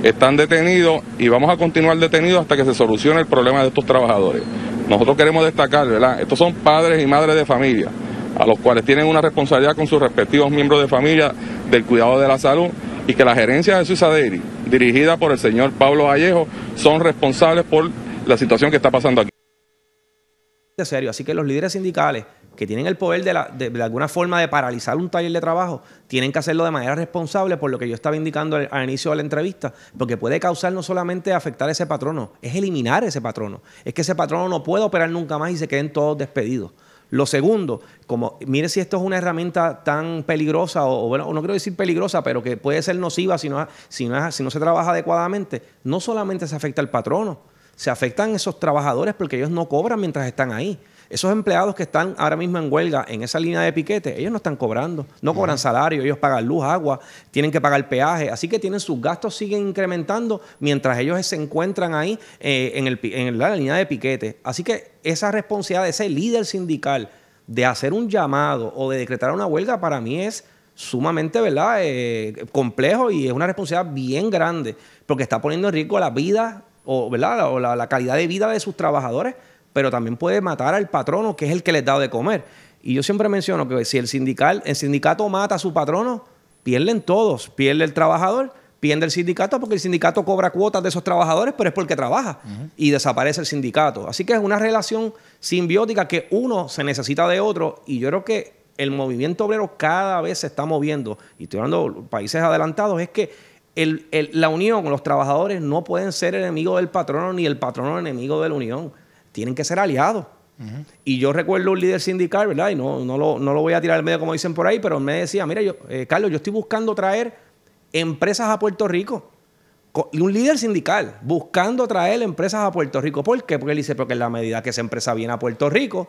Speaker 3: están detenidos y vamos a continuar detenidos hasta que se solucione el problema de estos trabajadores. Nosotros queremos destacar, ¿verdad? Estos son padres y madres de familia, a los cuales tienen una responsabilidad con sus respectivos miembros de familia del cuidado de la salud y que la gerencia de Dairy, dirigida por el señor Pablo Vallejo, son responsables por la situación que está pasando aquí.
Speaker 2: Serio, así que los líderes sindicales que tienen el poder de, alguna forma de paralizar un taller de trabajo, tienen que hacerlo de manera responsable, por lo que yo estaba indicando al, inicio de la entrevista, porque puede causar no solamente afectar a ese patrono, es eliminar ese patrono. Es que ese patrono no puede operar nunca más y se queden todos despedidos. Lo segundo, como mire si esto es una herramienta tan peligrosa, o, bueno, no quiero decir peligrosa, pero que puede ser nociva si no, si no, si no se trabaja adecuadamente, no solamente se afecta al patrono, se afectan esos trabajadores porque ellos no cobran mientras están ahí. Esos empleados que están ahora mismo en huelga en esa línea de piquete, ellos no están cobrando, no cobran salario, ellos pagan luz, agua, tienen que pagar peaje, así que tienen sus gastos siguen incrementando mientras ellos se encuentran ahí eh, en, la línea de piquete. Así que esa responsabilidad de ese líder sindical de hacer un llamado o de decretar una huelga para mí es sumamente ¿verdad? Eh, complejo y es una responsabilidad bien grande porque está poniendo en riesgo la vida o, la calidad de vida de sus trabajadores pero también puede matar al patrono, que es el que les da de comer. Y yo siempre menciono que si el, sindical, el sindicato mata a su patrono, pierden todos, pierde el trabajador, pierde el sindicato porque el sindicato cobra cuotas de esos trabajadores, pero es porque trabaja y desaparece el sindicato. Así que es una relación simbiótica que uno se necesita de otro y yo creo que el movimiento obrero cada vez se está moviendo, y estoy hablando de países adelantados, es que la unión, con los trabajadores no pueden ser enemigos del patrono ni el patrono enemigo de la unión tienen que ser aliados. Y yo recuerdo un líder sindical, ¿verdad? Y no, no, lo, no lo voy a tirar al medio como dicen por ahí, pero me decía, mira, yo, eh, Carlos, yo estoy buscando traer empresas a Puerto Rico. Y un líder sindical buscando traer empresas a Puerto Rico. ¿Por qué? Porque él dice, porque en la medida que esa empresa viene a Puerto Rico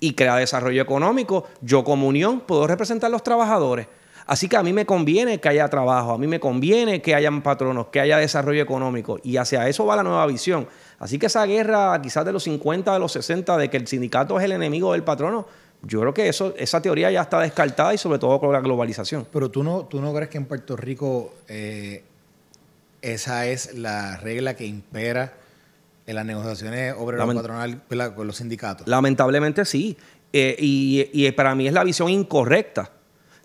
Speaker 2: y crea desarrollo económico, yo como unión puedo representar a los trabajadores. Así que a mí me conviene que haya trabajo, a mí me conviene que hayan patronos, que haya desarrollo económico. Y hacia eso va la nueva visión. Así que esa guerra quizás de los 50, de los 60, de que el sindicato es el enemigo del patrono, yo creo que eso, esa teoría ya está descartada y sobre todo con la globalización.
Speaker 1: Pero tú no, tú no crees que en Puerto Rico eh, esa es la regla que impera
Speaker 2: en las negociaciones obrero-patronal con los sindicatos. Lamentablemente sí. Eh, y, y, para mí es la visión incorrecta.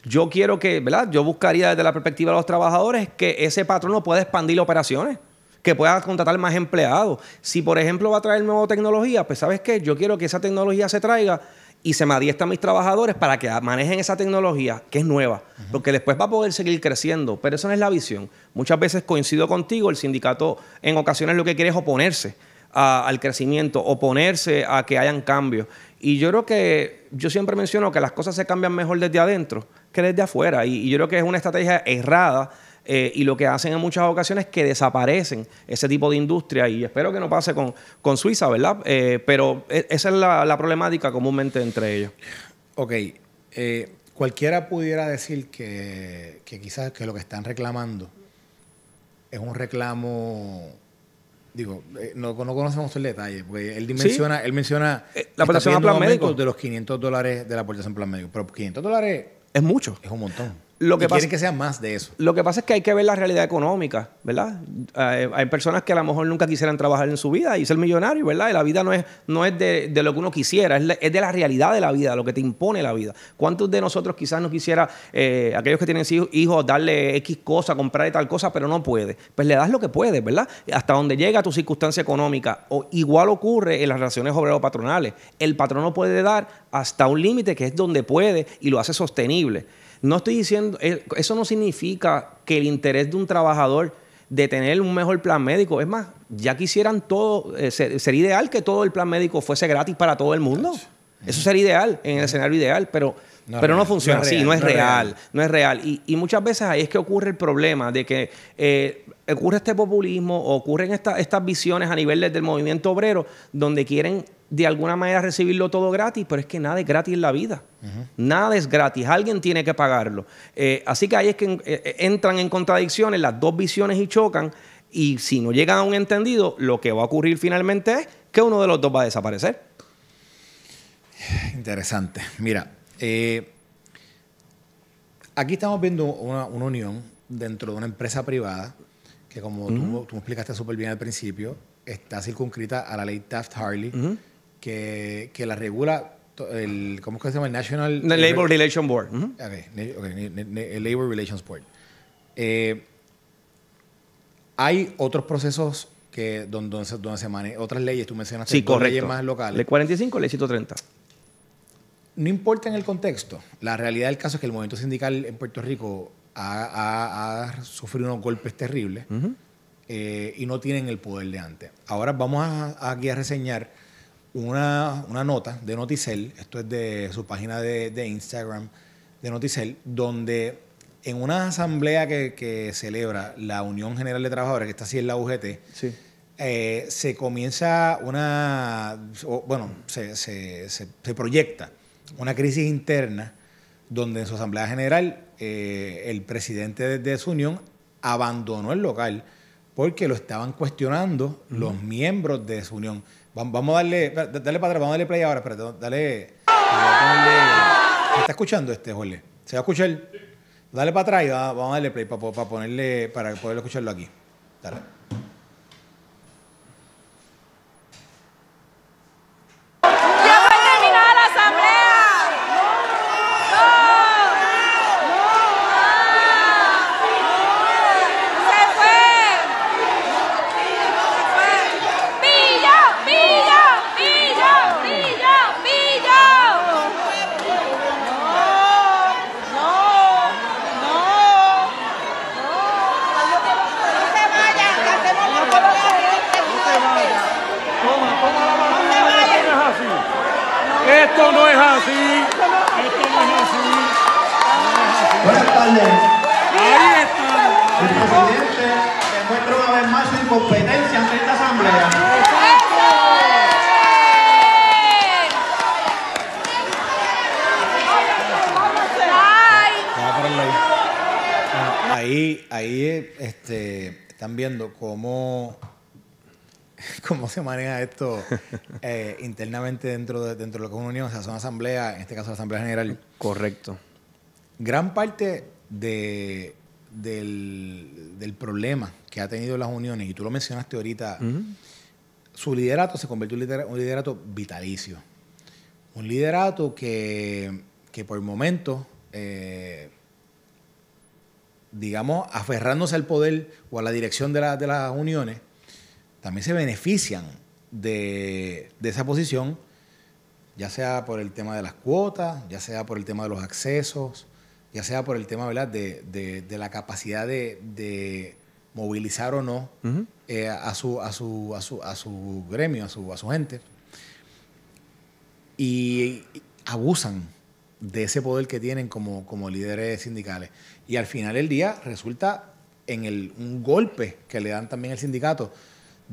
Speaker 2: Yo quiero que, ¿verdad? Yo buscaría desde la perspectiva de los trabajadores que ese patrono pueda expandir operaciones que pueda contratar más empleados. Si, por ejemplo, va a traer nueva tecnología, pues sabes qué, yo quiero que esa tecnología se traiga y se me adiestre a mis trabajadores para que manejen esa tecnología que es nueva, porque después va a poder seguir creciendo, pero esa no es la visión. Muchas veces coincido contigo, el sindicato en ocasiones lo que quiere es oponerse al crecimiento, oponerse a que hayan cambios. Y yo creo que yo siempre menciono que las cosas se cambian mejor desde adentro que desde afuera, y yo creo que es una estrategia errada eh, y lo que hacen en muchas ocasiones es que desaparecen ese tipo de industria y espero que no pase con, Suiza, ¿verdad? Eh, pero e, esa es la, problemática comúnmente entre ellos. Ok, eh,
Speaker 1: cualquiera pudiera decir que, quizás que lo que están reclamando es un reclamo... Digo, no, conocemos el detalle, porque él menciona, él menciona la aportación a plan médico de los 500
Speaker 2: dólares de la aportación plan médico, pero 500 dólares es mucho. Es un montón. Lo que y quieren que sea más de eso. Lo que pasa es que hay que ver la realidad económica, ¿verdad? Eh, hay personas que a lo mejor nunca quisieran trabajar en su vida y ser millonario, ¿verdad? Y la vida no es, no es de, lo que uno quisiera, es, de la realidad de la vida, lo que te impone la vida. ¿Cuántos de nosotros quizás no quisiera, eh, aquellos que tienen hijos, darle X cosa, comprarle tal cosa, pero no puede? Pues le das lo que puedes, ¿verdad? Hasta donde llega tu circunstancia económica. O igual ocurre en las relaciones obrero-patronales. El patrón no puede dar hasta un límite que es donde puede y lo hace sostenible. No estoy diciendo, eh, eso no significa que el interés de un trabajador de tener un mejor plan médico, es más, ya quisieran todo, eh, sería ideal que todo el plan médico fuese gratis para todo el mundo. Eso sería ideal, en el escenario ideal, pero no, pero no funciona así, no es, real, no es real. Y, muchas veces ahí es que ocurre el problema de que eh, ocurre este populismo, ocurren estas visiones a nivel del movimiento obrero, donde quieren de alguna manera recibirlo todo gratis, pero es que nada es gratis en la vida. Nada es gratis, alguien tiene que pagarlo. Eh, así que ahí es que eh, entran en contradicciones las dos visiones y chocan, y si no llegan a un entendido, lo que va a ocurrir finalmente es que uno de los dos va a desaparecer. Interesante. Mira, eh,
Speaker 1: aquí estamos viendo una, unión dentro de una empresa privada que, como tú, tú, me explicaste súper bien al principio, está circunscrita a la ley Taft-Harley que, la regula el, ¿cómo es que se llama? El National... Labor Relations Board. el Labor Relations Board. Eh, hay otros procesos que donde, donde se, manejan otras leyes, tú mencionaste sí, leyes más locales. Ley
Speaker 2: 45, ley 130.
Speaker 1: No importa en el contexto, la realidad del caso es que el movimiento sindical en Puerto Rico ha, sufrido unos golpes terribles eh, y no tienen el poder de antes. Ahora vamos a, aquí a reseñar una, una nota de Noticel, esto es de su página de, Instagram de Noticel, donde en una asamblea que, celebra la Unión General de Trabajadores, que está así en la UGT, eh, se comienza una, bueno, se, proyecta una crisis interna donde en su asamblea general eh, el presidente de, su unión abandonó el local porque lo estaban cuestionando los miembros de su unión. Vamos a darle, dale para atrás, vamos a darle play ahora, espérate, dale. ¿Se está escuchando este, Jorge? ¿Se va a escuchar? Dale para atrás y vamos a darle play para, ponerle, para poder escucharlo aquí. Eh, internamente dentro de, dentro de lo que es una unión, o sea, una asamblea, en este caso la Asamblea General. Correcto. Gran parte del, del, problema que ha tenido las uniones, y tú lo mencionaste ahorita, su liderato se convirtió en un liderato vitalicio. Un liderato que, que por el momento eh, digamos, aferrándose al poder o a la dirección de, de las uniones, también se benefician de, esa posición, ya sea por el tema de las cuotas, ya sea por el tema de los accesos, ya sea por el tema De, la capacidad de, movilizar o no eh, a, su, gremio, a su, a su gente. Y abusan de ese poder que tienen como, líderes sindicales. Y al final del día resulta en un golpe que le dan también al sindicato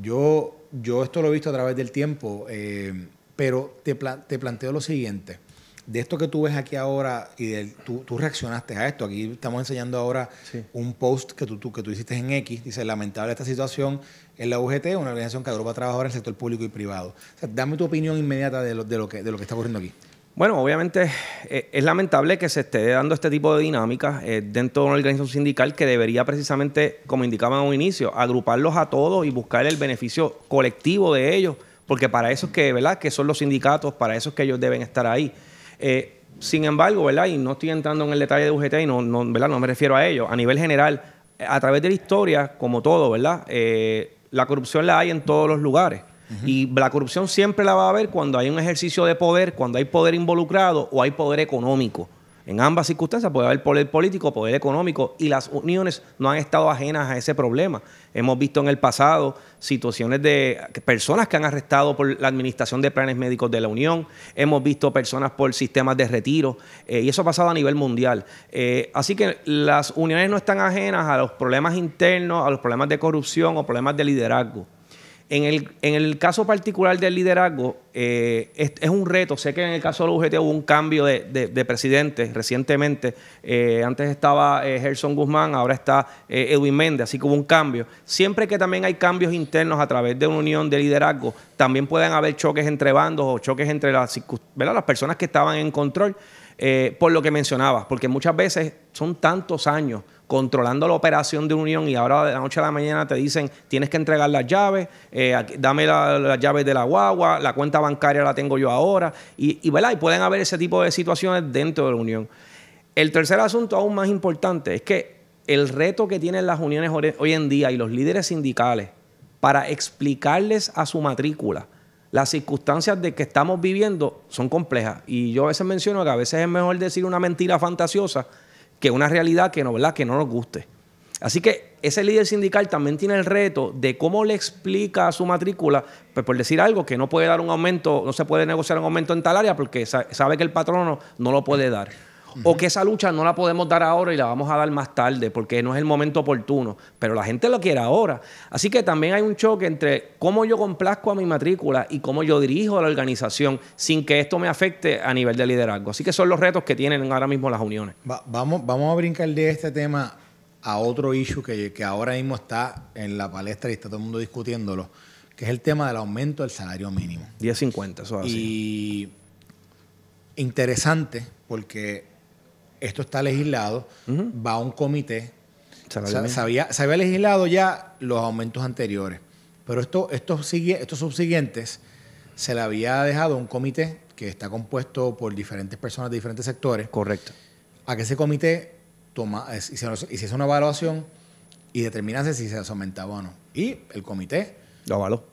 Speaker 1: yo, yo esto lo he visto a través del tiempo, eh, pero te, te planteo lo siguiente. De esto que tú ves aquí ahora y de, tú, tú, reaccionaste a esto. Aquí estamos enseñando ahora un post que tú, que tú hiciste en X. Dice, lamentable esta situación en la UGT, una organización que agrupa trabajadores en el sector público y privado. dame tu opinión inmediata de lo, de lo, que, de lo que está
Speaker 2: ocurriendo aquí. Bueno, obviamente eh, es lamentable que se esté dando este tipo de dinámicas eh, dentro de una organización sindical que debería precisamente, como indicaba en un inicio, agruparlos a todos y buscar el beneficio colectivo de ellos, porque para eso es que, ¿verdad? Que son los sindicatos, para eso es que ellos deben estar ahí. Eh, sin embargo, ¿verdad? Y no estoy entrando en el detalle de UGT y no, no, ¿verdad? no me refiero a ellos. A nivel general, a través de la historia, como todo, ¿verdad? la corrupción la hay en todos los lugares. Y la corrupción siempre la va a haber cuando hay un ejercicio de poder, cuando hay poder involucrado o hay poder económico. En ambas circunstancias puede haber poder político, poder económico, y las uniones no han estado ajenas a ese problema. Hemos visto en el pasado situaciones de personas que han arrestado por la administración de planes médicos de la Unión, hemos visto personas por sistemas de retiro, eh, y eso ha pasado a nivel mundial. Eh, así que las uniones no están ajenas a los problemas internos, a los problemas de corrupción o problemas de liderazgo. En el, caso particular del liderazgo, eh, es, un reto. Sé que en el caso de la UGT hubo un cambio de, presidente recientemente. Eh, antes estaba eh, Gerson Guzmán, ahora está Edwin Méndez, así que hubo un cambio. Siempre que también hay cambios internos a través de una unión de liderazgo, también pueden haber choques entre bandos o choques entre las, las personas que estaban en control. por lo que mencionabas, porque muchas veces son tantos años controlando la operación de Unión y ahora de la noche a la mañana te dicen tienes que entregar las llaves, eh, dame las llaves de la guagua, la cuenta bancaria la tengo yo ahora, y, y pueden haber ese tipo de situaciones dentro de la Unión. El tercer asunto aún más importante es que el reto que tienen las uniones hoy en día y los líderes sindicales para explicarles a su matrícula las circunstancias de que estamos viviendo son complejas. Y yo a veces menciono que a veces es mejor decir una mentira fantasiosa que una realidad que no, ¿verdad? que no nos guste. Así que ese líder sindical también tiene el reto de cómo le explica a su matrícula, pues, por decir algo, que no puede dar un aumento, no se puede negociar un aumento en tal área porque sabe que el patrono no lo puede dar. O que esa lucha no la podemos dar ahora y la vamos a dar más tarde porque no es el momento oportuno. Pero la gente lo quiere ahora. Así que también hay un choque entre cómo yo complazco a mi matrícula y cómo yo dirijo a la organización sin que esto me afecte a nivel de liderazgo. Así que son los retos que tienen ahora mismo las uniones. vamos, vamos a brincar
Speaker 1: de este tema a otro issue que, que ahora mismo está en la palestra y está todo el mundo discutiéndolo, que es el tema del aumento del salario mínimo. 10.50, eso es así. Y interesante, porque esto está legislado, va a un comité. Sabía, se legislado ya los aumentos anteriores, pero esto, estos, estos subsiguientes se le había dejado a un comité que está compuesto por diferentes personas de diferentes sectores. Correcto. A que ese comité toma, hiciese una evaluación y determinase si se aumentaba o no. Y el comité... Lo avaló.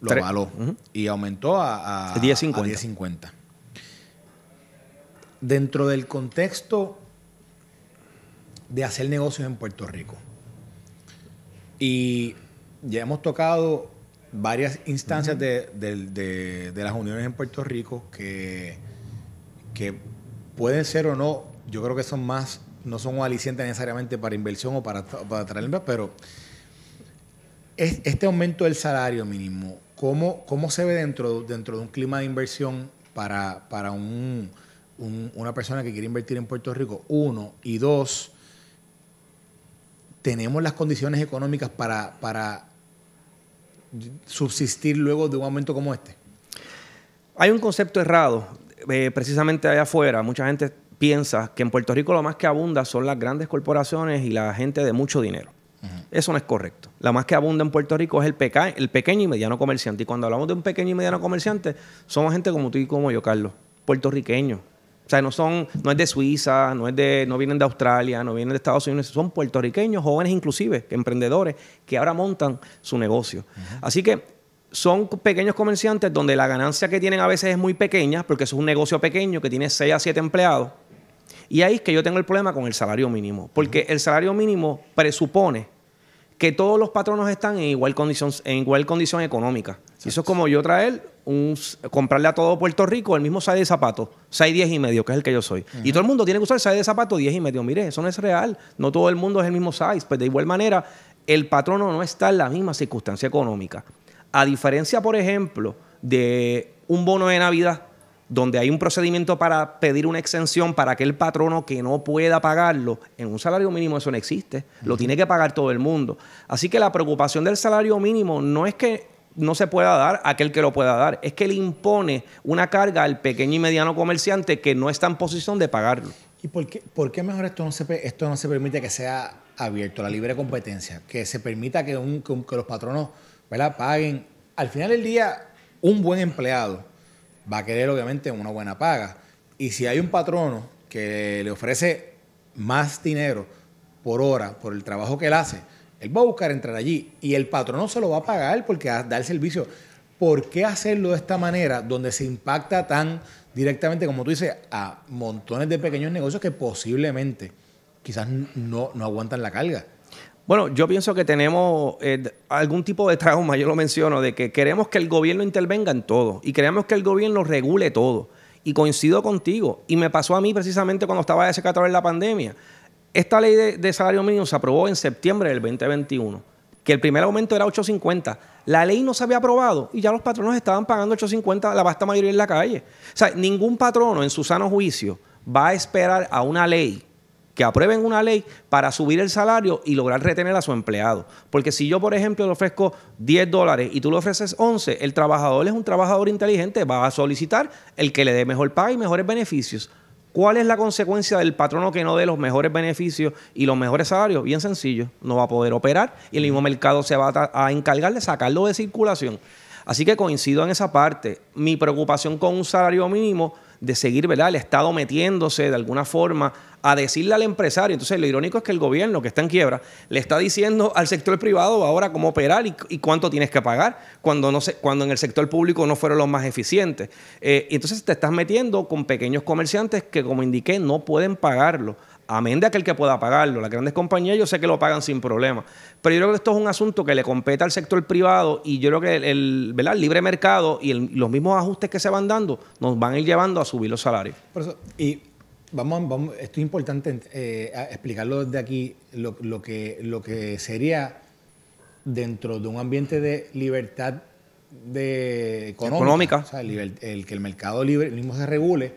Speaker 1: Lo avaló. Y aumentó a, a 10.50 dentro del contexto de hacer negocios en Puerto Rico. Y ya hemos tocado varias instancias de, las uniones en Puerto Rico que, que pueden ser o no, yo creo que son más, no son aliciente necesariamente para inversión o para, para traer, pero este aumento del salario mínimo, ¿cómo, cómo se ve dentro, dentro de un clima de inversión para, para un una persona que quiere invertir en Puerto Rico, uno, y dos, tenemos las condiciones económicas para, para subsistir luego de un aumento como este?
Speaker 2: Hay un concepto errado, eh, precisamente allá afuera, mucha gente piensa que en Puerto Rico lo más que abunda son las grandes corporaciones y la gente de mucho dinero. Eso no es correcto. La más que abunda en Puerto Rico es el, el pequeño y mediano comerciante. Y cuando hablamos de un pequeño y mediano comerciante, somos gente como tú y como yo, Carlos, puertorriqueños, o sea, no son, no es de Suiza, no es de, no vienen de Australia, no vienen de Estados Unidos, son puertorriqueños, jóvenes inclusive, emprendedores, que ahora montan su negocio. Así que son pequeños comerciantes donde la ganancia que tienen a veces es muy pequeña, porque es un negocio pequeño que tiene 6 a 7 empleados. Y ahí es que yo tengo el problema con el salario mínimo, porque el salario mínimo presupone que todos los patronos están en igual condición, en igual condición económica. eso es como yo traer comprarle a todo Puerto Rico el mismo size de zapato, 6, 10 y medio, que es el que yo soy. Y todo el mundo tiene que usar size de zapato 10 y medio. Mire, eso no es real. No todo el mundo es el mismo size. Pues de igual manera, el patrono no está en la misma circunstancia económica. A diferencia, por ejemplo, de un bono de Navidad, donde hay un procedimiento para pedir una exención para aquel patrono que no pueda pagarlo, en un salario mínimo eso no existe, lo tiene que pagar todo el mundo. Así que la preocupación del salario mínimo no es que no se pueda dar a aquel que lo pueda dar. Es que le impone una carga al pequeño y mediano comerciante que no está en posición de pagarlo.
Speaker 1: ¿Y por qué, por qué mejor esto no, se, esto no se permite que sea abierto, la libre competencia? Que se permita que, un, los patronos paguen. Al final del día, un buen empleado va a querer obviamente una buena paga. Y si hay un patrono que le ofrece más dinero por hora, por el trabajo que él hace, él va a buscar entrar allí y el patrón no se lo va a pagar porque da el servicio. ¿Por qué hacerlo de esta manera donde se impacta tan directamente, como tú dices, a montones de pequeños negocios que posiblemente quizás no, aguantan la carga?
Speaker 2: Bueno, yo pienso que tenemos eh, algún tipo de trauma, yo lo menciono, de que queremos que el gobierno intervenga en todo y queremos que el gobierno regule todo. Y coincido contigo. Y me pasó a mí precisamente cuando estaba ese través en la pandemia. Esta ley de, salario mínimo se aprobó en septiembre del 2021, que el primer aumento era 8.50. La ley no se había aprobado y ya los patronos estaban pagando 8.50 la vasta mayoría en la calle. O sea, ningún patrono en su sano juicio va a esperar a una ley que aprueben una ley para subir el salario y lograr retener a su empleado. Porque si yo, por ejemplo, le ofrezco 10 dólares y tú le ofreces 11, el trabajador es un trabajador inteligente, va a solicitar el que le dé mejor pago y mejores beneficios. ¿Cuál es la consecuencia del patrono que no dé los mejores beneficios y los mejores salarios? Bien sencillo, no va a poder operar y el mismo mercado se va a, encargar de sacarlo de circulación. Así que coincido en esa parte. Mi preocupación con un salario mínimo de seguir, ¿verdad? El Estado metiéndose de alguna forma a decirle al empresario. Entonces, lo irónico es que el gobierno, que está en quiebra, le está diciendo al sector privado ahora cómo operar y, cuánto tienes que pagar cuando, no se, cuando en el sector público no fueron los más eficientes. Eh, y entonces te estás metiendo con pequeños comerciantes que, como indiqué, no pueden pagarlo amén de aquel que pueda pagarlo. Las grandes compañías yo sé que lo pagan sin problema. Pero yo creo que esto es un asunto que le compete al sector privado y yo creo que el, libre mercado y los mismos ajustes que se van dando nos van a ir llevando a subir los salarios.
Speaker 1: Por eso, y vamos, esto es importante eh, explicarlo desde aquí, lo, que, lo que sería dentro de un ambiente de libertad económica, O sea, el, que el mercado libre mismo se regule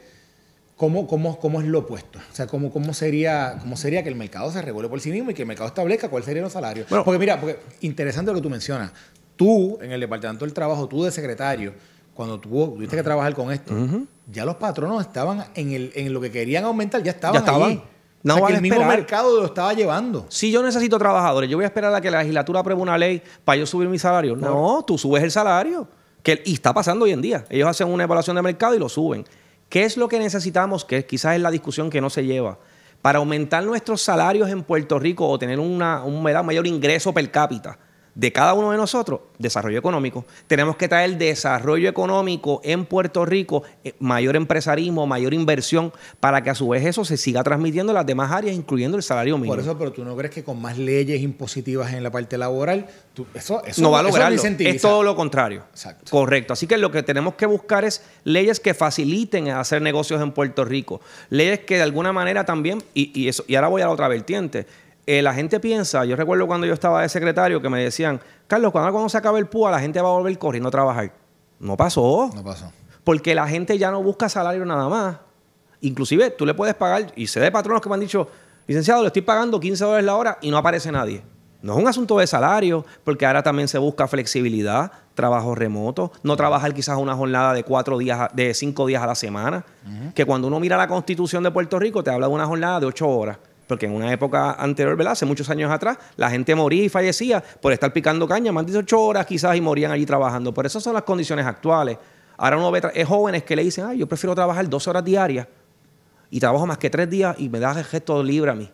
Speaker 1: ¿Cómo, cómo, cómo es lo opuesto? O sea, ¿cómo, cómo, sería, ¿cómo sería que el mercado se regule por sí mismo y que el mercado establezca cuál sería los salarios? porque mira, porque interesante lo que tú mencionas. Tú, en el Departamento del Trabajo, tú de secretario, cuando tú tuviste que trabajar con esto, ya los patronos estaban en,
Speaker 2: lo que querían aumentar, ya estaban. Ya estaban.
Speaker 1: No No que el mismo mercado lo estaba llevando.
Speaker 2: Si yo necesito trabajadores, yo voy a esperar a que la legislatura apruebe una ley para yo subir mi salario. No, tú subes el salario. Que, y está pasando hoy en día. Ellos hacen una evaluación de mercado y lo suben. ¿Qué es lo que necesitamos? Que quizás es la discusión que no se lleva. Para aumentar nuestros salarios en Puerto Rico o tener una, un mayor ingreso per cápita de cada uno de nosotros, desarrollo económico. Tenemos que traer desarrollo económico en Puerto Rico, eh, mayor empresarismo, mayor inversión, para que a su vez eso se siga transmitiendo a las demás áreas, incluyendo el salario mínimo. Por eso,
Speaker 1: pero tú no crees que con más leyes impositivas en la parte laboral, eso, no va a lograrlo. es todo
Speaker 2: lo contrario. Correcto. Así que lo que tenemos que buscar es leyes que faciliten hacer negocios en Puerto Rico, leyes que de alguna manera también, y, y, eso, y ahora voy a la otra vertiente, eh, la gente piensa, yo recuerdo cuando yo estaba de secretario que me decían, Carlos, cuando, cuando se acabe el PUA, la gente va a volver corriendo a trabajar. No pasó. No pasó. Porque la gente ya no busca salario nada más. Inclusive tú le puedes pagar, y sé de patronos que me han dicho, licenciado, le estoy pagando 15 dólares la hora y no aparece nadie. No es un asunto de salario, porque ahora también se busca flexibilidad, trabajo remoto, no trabajar quizás una jornada de cuatro días, de cinco días a la semana. Que cuando uno mira la constitución de Puerto Rico, te habla de una jornada de ocho horas porque en una época anterior, ¿verdad? Hace muchos años atrás, la gente moría y fallecía por estar picando caña más de 18 horas quizás y morían allí trabajando. Por eso son las condiciones actuales. Ahora uno ve jóvenes que le dicen, ay, yo prefiero trabajar dos horas diarias y trabajo más que tres días y me das el gesto libre a mí.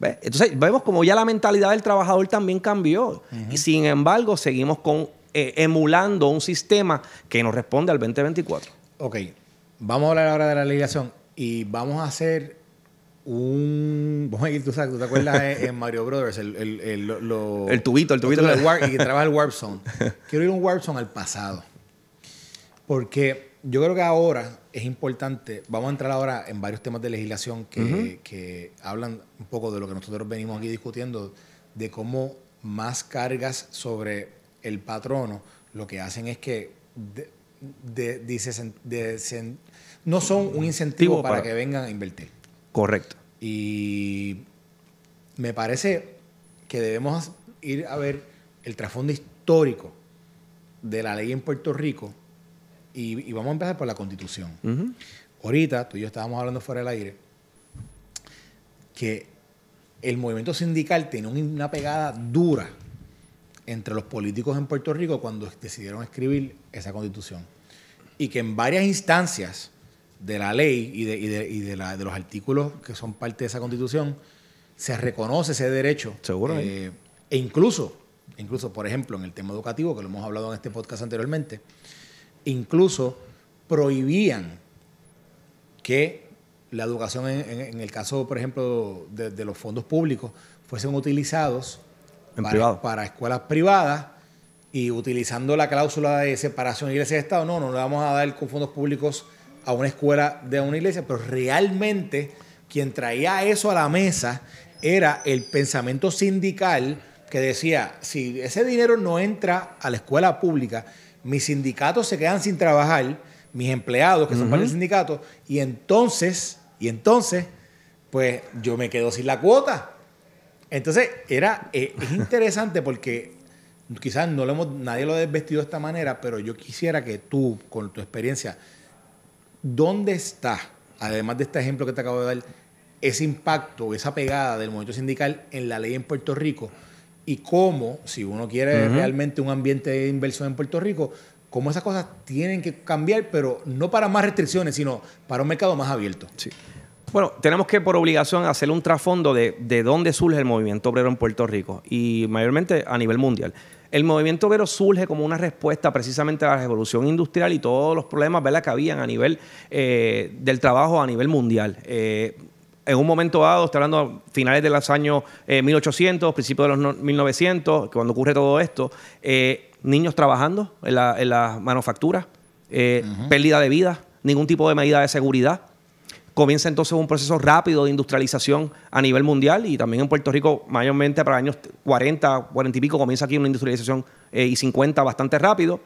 Speaker 2: Entonces vemos como ya la mentalidad del trabajador también cambió. Y sin embargo seguimos con, eh, emulando un sistema que nos responde al 2024. Ok,
Speaker 1: vamos a hablar ahora de la legislación y vamos a hacer un. Vamos a ir, tú sabes, tú te acuerdas en
Speaker 2: Mario Brothers, el,
Speaker 1: tubito, el tubito. y que trabaja el Warp Zone. Quiero ir un Warp Zone al pasado. Porque yo creo que ahora es importante. Vamos a entrar ahora en varios temas de legislación que, hablan un poco de lo que nosotros venimos aquí discutiendo, de cómo más cargas sobre el patrono lo que hacen es que. no son un incentivo para que vengan a invertir. Correcto. Y me parece que debemos ir a ver el trasfondo histórico de la ley en Puerto Rico y, vamos a empezar por la constitución. Ahorita tú y yo estábamos hablando fuera del aire que el movimiento sindical tenía una pegada dura entre los políticos en Puerto Rico cuando decidieron escribir esa constitución. Y que en varias instancias de la ley y, de, los artículos que son parte de esa constitución, se reconoce ese derecho. Seguro. Eh, e incluso, incluso, por ejemplo, en el tema educativo, que lo hemos hablado en este podcast anteriormente, incluso prohibían que la educación, en, el caso, por ejemplo, de, los fondos públicos, fuesen utilizados para, escuelas privadas y utilizando la cláusula de separación iglesia-estado, no, no le vamos a dar con fondos públicos a una escuela de una iglesia, pero realmente quien traía eso a la mesa era el pensamiento sindical que decía, si ese dinero no entra a la escuela pública, mis sindicatos se quedan sin trabajar, mis empleados que son parte del sindicato, y entonces, y entonces, pues yo me quedo sin la cuota. Entonces, era, eh, es interesante porque quizás no lo hemos, nadie lo ha desvestido de esta manera, pero yo quisiera que tú, con tu experiencia, ¿dónde está, además de este ejemplo que te acabo de dar, ese impacto, esa pegada del movimiento sindical en la ley en Puerto Rico? Y cómo, si uno quiere realmente un ambiente de inversión en Puerto Rico, cómo esas cosas tienen que cambiar, pero no para más restricciones, sino para un mercado más abierto.
Speaker 2: Bueno, tenemos que por obligación hacer un trasfondo de, de dónde surge el movimiento obrero en Puerto Rico y mayormente a nivel mundial. El movimiento obrero surge como una respuesta precisamente a la revolución industrial y todos los problemas que habían a nivel eh, del trabajo a nivel mundial. Eh, en un momento dado, estoy hablando finales de los años 1800, eh, principios de los 1900, cuando ocurre todo esto, niños trabajando en, las manufacturas, pérdida de vida, ningún tipo de medida de seguridad comienza entonces un proceso rápido de industrialización a nivel mundial y también en Puerto Rico, mayormente para años 40, 40 y pico, comienza aquí una industrialización eh, y 50 bastante rápido.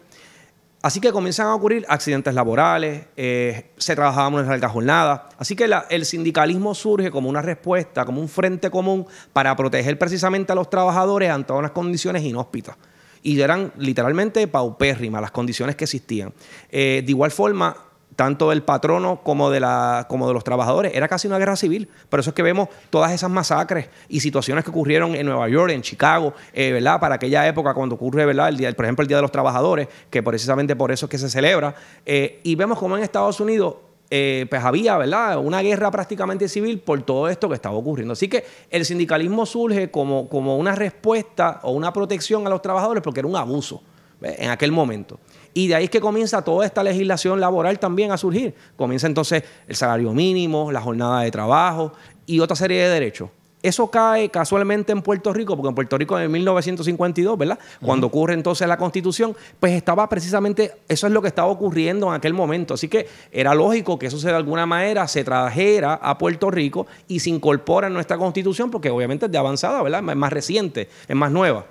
Speaker 2: Así que comienzan a ocurrir accidentes laborales, eh, se trabajaba en largas jornadas. Así que el sindicalismo surge como una respuesta, como un frente común para proteger precisamente a los trabajadores ante unas condiciones inhóspitas. Y eran literalmente paupérrimas las condiciones que existían. Eh, de igual forma, tanto del patrono como de, la, como de los trabajadores. Era casi una guerra civil. Por eso es que vemos todas esas masacres y situaciones que ocurrieron en Nueva York, en Chicago, eh, ¿verdad? Para aquella época cuando ocurre, ¿verdad? El día, por ejemplo, el Día de los Trabajadores, que precisamente por eso es que se celebra. Eh, y vemos cómo en Estados Unidos eh, pues había, ¿verdad? Una guerra prácticamente civil por todo esto que estaba ocurriendo. Así que el sindicalismo surge como, como una respuesta o una protección a los trabajadores porque era un abuso en aquel momento. Y de ahí es que comienza toda esta legislación laboral también a surgir. Comienza entonces el salario mínimo, la jornada de trabajo y otra serie de derechos. Eso cae casualmente en Puerto Rico, porque en Puerto Rico en 1952, ¿verdad? Cuando ocurre entonces la constitución, pues estaba precisamente, eso es lo que estaba ocurriendo en aquel momento. Así que era lógico que eso de alguna manera se trajera a Puerto Rico y se incorpora en nuestra constitución, porque obviamente es de avanzada, ¿verdad? Es más reciente, es más nueva.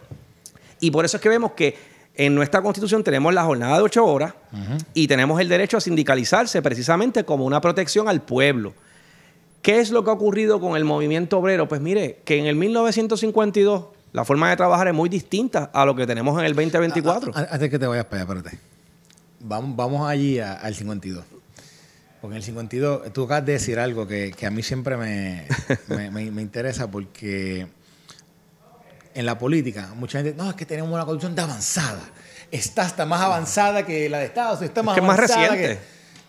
Speaker 2: Y por eso es que vemos que en nuestra constitución tenemos la jornada de ocho horas y tenemos el derecho a sindicalizarse precisamente como una protección al pueblo. ¿Qué es lo que ha ocurrido con el movimiento obrero? Pues mire, que en el 1952 la forma de trabajar es muy distinta a lo que tenemos en el 2024.
Speaker 1: antes que te vayas a allá, espérate. Vamos, vamos allí al 52. Porque en el 52 tú acabas de decir algo que, a mí siempre me, me interesa porque en la política. Mucha gente, no, es que tenemos una corrupción de avanzada. Está hasta más avanzada que
Speaker 2: la de Estados Unidos. Está más es más reciente.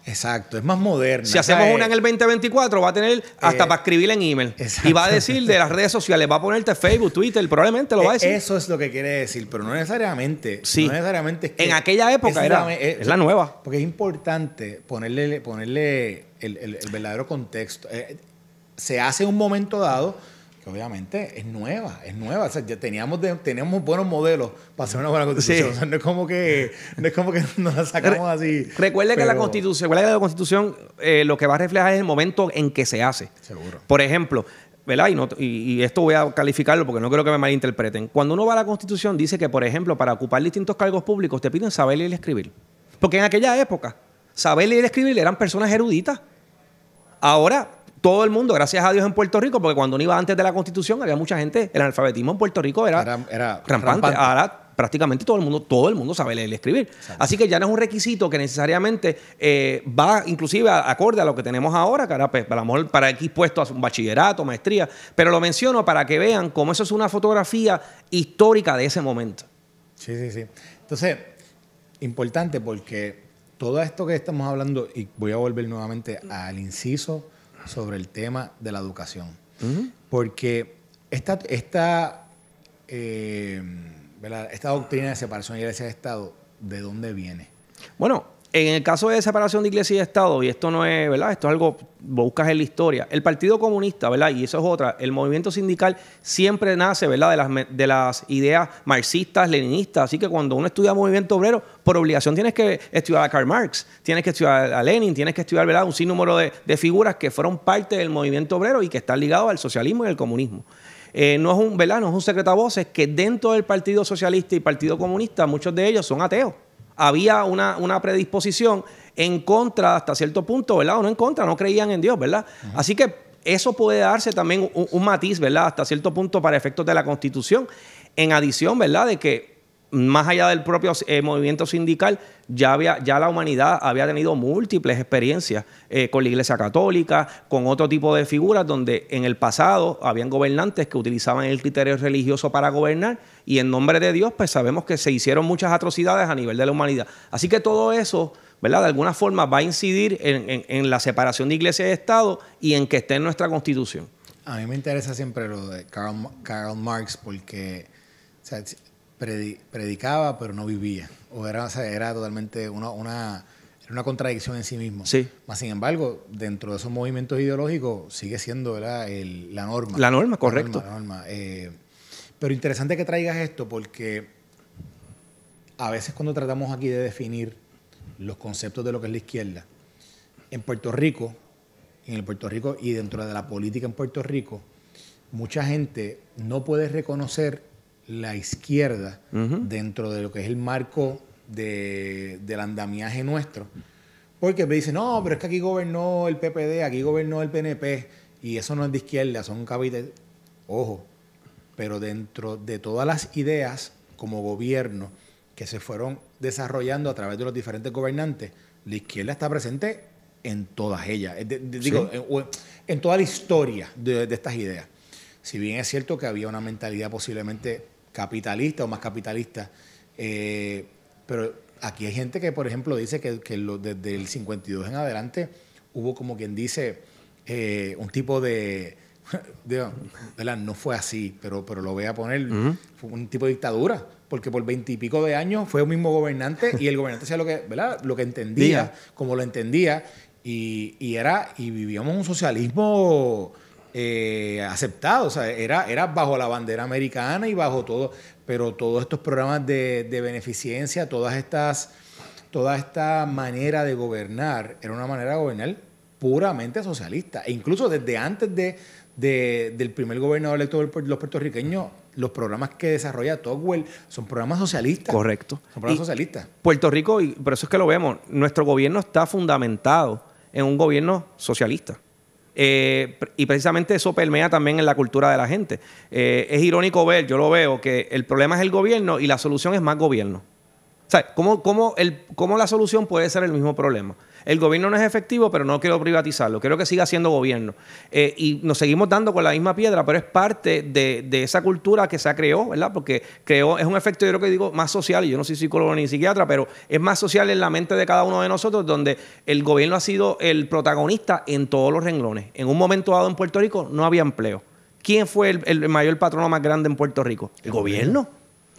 Speaker 2: Exacto, es más moderna. Si hacemos una en eh, el 2024, va a tener hasta eh, para escribir en email. Y va a decir de las redes sociales, va a ponerte Facebook, Twitter, probablemente lo va a eh, decir. Eso
Speaker 1: es lo que quiere decir, pero no necesariamente. Sí. No necesariamente en aquella época era. La, es, la nueva. Porque es importante ponerle, ponerle el, verdadero contexto. se hace en un momento dado obviamente es nueva, es nueva. O sea, ya teníamos, buenos modelos para hacer una buena constitución. O sea, no es como que, nos
Speaker 2: la sacamos así. Recuerde que la constitución, recuerde eh, que la constitución lo que va a reflejar es el momento en que se hace. Seguro. Por ejemplo, ¿verdad? Y, y, esto voy a calificarlo porque no creo que me malinterpreten. Cuando uno va a la Constitución, dice que, por ejemplo, para ocupar distintos cargos públicos te piden saber leer y escribir. Porque en aquella época, saber leer y escribir eran personas eruditas. Ahora, todo el mundo, gracias a Dios en Puerto Rico, porque cuando uno iba antes de la Constitución había mucha gente, el analfabetismo en Puerto Rico era, era, rampante. Ahora prácticamente todo el mundo, todo el mundo sabe leer y escribir. Así que ya no es un requisito que necesariamente eh, va inclusive acorde a lo que tenemos ahora, cara, pues, mejor para X puesto un bachillerato, maestría, pero lo menciono para que vean cómo eso es una fotografía histórica de ese momento. Sí, sí, sí. Entonces, importante
Speaker 1: porque todo esto que estamos hablando, y voy a volver nuevamente al inciso sobre el tema de la educación. Porque esta, esta, eh, esta doctrina de separación de iglesia de Estado, ¿de dónde viene?
Speaker 2: Bueno, en el caso de separación de iglesia y Estado, y esto no es, ¿verdad? Esto es algo, buscas en la historia. El Partido Comunista, ¿verdad? Y eso es otra. El movimiento sindical siempre nace, ¿verdad? De las, de las ideas marxistas, leninistas. Así que cuando uno estudia movimiento obrero, por obligación tienes que estudiar a Karl Marx, tienes que estudiar a Lenin, tienes que estudiar, ¿verdad? Un sinnúmero de, de figuras que fueron parte del movimiento obrero y que están ligados al socialismo y al comunismo. Eh, no es un, ¿verdad? No es un voces que dentro del Partido Socialista y Partido Comunista, muchos de ellos son ateos había una, predisposición en contra, hasta cierto punto, ¿verdad? O no en contra, no creían en Dios, ¿verdad? Así que eso puede darse también un, matiz, ¿verdad? Hasta cierto punto para efectos de la Constitución. En adición, ¿verdad? De que más allá del propio eh, movimiento sindical, ya, había, ya la humanidad había tenido múltiples experiencias eh, con la Iglesia Católica, con otro tipo de figuras donde en el pasado habían gobernantes que utilizaban el criterio religioso para gobernar y en nombre de Dios, pues sabemos que se hicieron muchas atrocidades a nivel de la humanidad. Así que todo eso, ¿verdad? De alguna forma va a incidir en, en, la separación de iglesia y Estado y en que esté en nuestra constitución.
Speaker 1: A mí me interesa siempre lo de Karl, Marx porque predicaba pero no vivía. O era, sea, era totalmente una, una, una, contradicción en sí mismo. Sí. Mas, sin embargo, dentro de esos movimientos ideológicos sigue siendo el, la norma. La norma, correcto. La norma, la eh, norma. Pero interesante que traigas esto porque a veces cuando tratamos aquí de definir los conceptos de lo que es la izquierda, en Puerto Rico, en el Puerto Rico y dentro de la política en Puerto Rico, mucha gente no puede reconocer la izquierda
Speaker 3: dentro
Speaker 1: de lo que es el marco de, del andamiaje nuestro. Porque me dicen, no, pero es que aquí gobernó el PPD, aquí gobernó el PNP, y eso no es de izquierda, son cabites. Ojo, pero dentro de todas las ideas como gobierno que se fueron desarrollando a través de los diferentes gobernantes, la izquierda está presente en todas ellas, eh, digo, en, toda la historia de, estas ideas. Si bien es cierto que había una mentalidad posiblemente capitalista o más capitalista, eh, pero aquí hay gente que, por ejemplo, dice que, desde el 52 en adelante hubo como quien dice eh, un tipo de, no fue así, pero, pero lo voy a poner, fue un tipo de dictadura, porque por veintipico de años fue el mismo gobernante y el gobernante hacía lo que, ¿verdad? Lo que entendía, como lo entendía, y, era, y vivíamos un socialismo eh, aceptado, o sea, era, era bajo la bandera americana y bajo todo, pero todos estos programas de, beneficiencia beneficencia, todas estas, toda esta manera de gobernar, era una manera de gobernar puramente socialista, e incluso desde antes de del primer gobernador electo de los puertorriqueños, los programas que desarrolla Togwell son programas socialistas.
Speaker 2: Correcto. Son programas socialistas. Puerto Rico, y por eso es que lo vemos, nuestro gobierno está fundamentado en un gobierno socialista. Eh, y precisamente eso permea también en la cultura de la gente. Eh, es irónico ver, yo lo veo, que el problema es el gobierno y la solución es más gobierno. O sea, ¿cómo la solución puede ser el mismo problema? el gobierno no es efectivo, pero no quiero privatizarlo, quiero que siga siendo gobierno. Eh, y nos seguimos dando con la misma piedra, pero es parte de, esa cultura que se ha creado, ¿verdad? Porque creó, es un efecto, yo creo que digo, más social, y yo no soy psicólogo ni psiquiatra, pero es más social en la mente de cada uno de nosotros, donde el gobierno ha sido el protagonista en todos los renglones. En un momento dado en Puerto Rico no había empleo. ¿Quién fue el mayor patrono más grande en Puerto Rico? El gobierno.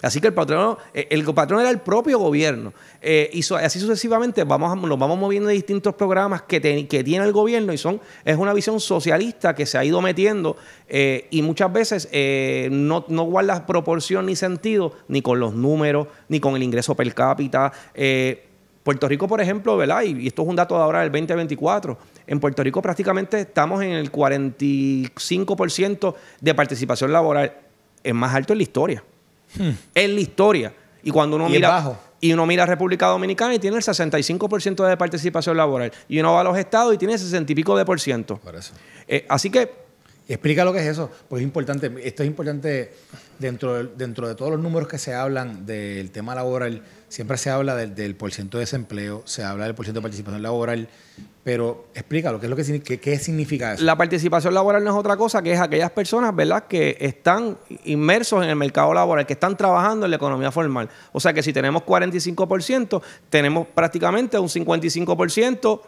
Speaker 2: Así que el patrón, eh, el patrón era el propio gobierno. Eh, y así sucesivamente vamos, nos vamos moviendo de distintos programas que, tiene el gobierno y son, es una visión socialista que se ha ido metiendo eh, y muchas veces no, guarda proporción ni sentido ni con los números, ni con el ingreso per cápita. Puerto Rico, por ejemplo, ¿verdad? Y, esto es un dato de ahora del 2024. En Puerto Rico prácticamente estamos en el 45% de participación laboral. Es más alto en la historia. Mm. en la historia. Y cuando uno mira... Y uno mira República Dominicana y tiene el 65% de participación laboral. Y uno va a los estados y tiene el 60 y pico de por ciento. Eh, así que Explica lo que es eso, porque es importante, esto es importante dentro
Speaker 1: de, todos los números que se hablan del tema laboral, siempre se habla del, del porcentaje de
Speaker 2: desempleo, se habla del porcentaje de participación laboral, pero explica lo que es lo que qué, significa eso. La participación laboral no es otra cosa que es aquellas personas, ¿verdad?, que están inmersos en el mercado laboral, que están trabajando en la economía formal. O sea que si tenemos 45%, tenemos prácticamente un 55%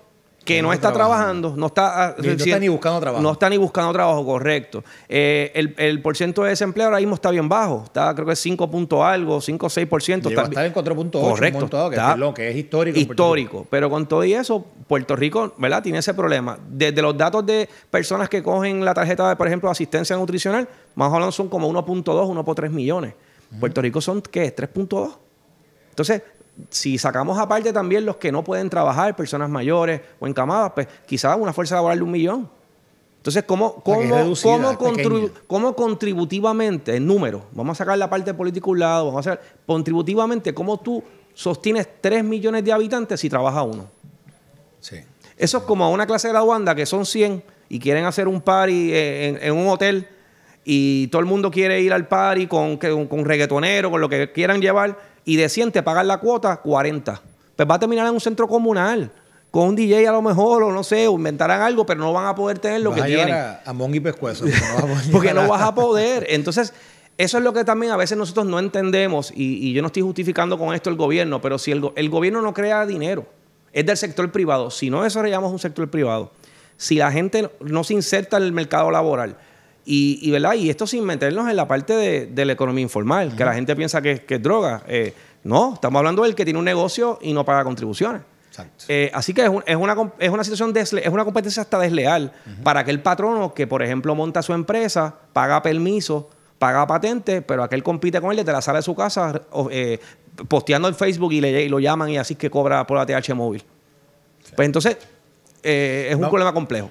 Speaker 2: que no, está trabajando, no está, ah, no está ni buscando trabajo. No está ni buscando trabajo, correcto. Eh, el, el porcentaje de desempleo ahora mismo está bien bajo, está creo que es 5 algo, 5 o 6%. Está, en correcto, que, es lo que es histórico. Histórico, pero con todo y eso, Puerto Rico, ¿verdad? Tiene ese problema. Desde los datos de personas que cogen la tarjeta de, por ejemplo, asistencia nutricional, más o menos son como 1.2, 1.3 millones. millones. Puerto Rico son, ¿qué? 3.2. Entonces, si sacamos aparte también los que no pueden trabajar, personas mayores o encamadas, pues quizás una fuerza laboral de un millón. Entonces, ¿cómo, cómo, contributivamente, en número, vamos a sacar la parte política a un lado, vamos a hacer contributivamente, cómo tú sostienes 3 millones de habitantes si trabaja uno? Sí. Eso es como a una clase de la Wanda que son 100 y quieren hacer un party en, un hotel y todo el mundo quiere ir al party con, con, con reggaetonero, con lo que quieran llevar y ¿te pagar la cuota 40. Pues va a terminar en un centro comunal con un DJ a lo mejor, o no sé, o inventarán algo, pero no van a poder tener lo que a tienen. A, a y Porque no vas a poder. Entonces, eso es lo que también a veces nosotros no entendemos, y, yo no estoy justificando con esto el gobierno, pero si el, el, gobierno no crea dinero, es del sector privado. Si no desarrollamos un sector privado, si la gente no se inserta en el mercado laboral, y, ¿verdad? y esto sin meternos en la parte de, la economía informal, que la gente piensa que, es droga. Eh, no, estamos hablando del que tiene un negocio y no paga contribuciones. Eh, así que es, una, es situación, es una competencia hasta desleal para aquel patrono que, por ejemplo, monta su empresa, paga permiso paga patente, pero aquel compite con él desde la sala de su casa, eh, posteando en Facebook y, le, lo llaman y así que cobra por la TH móvil. Pues entonces, es un problema complejo.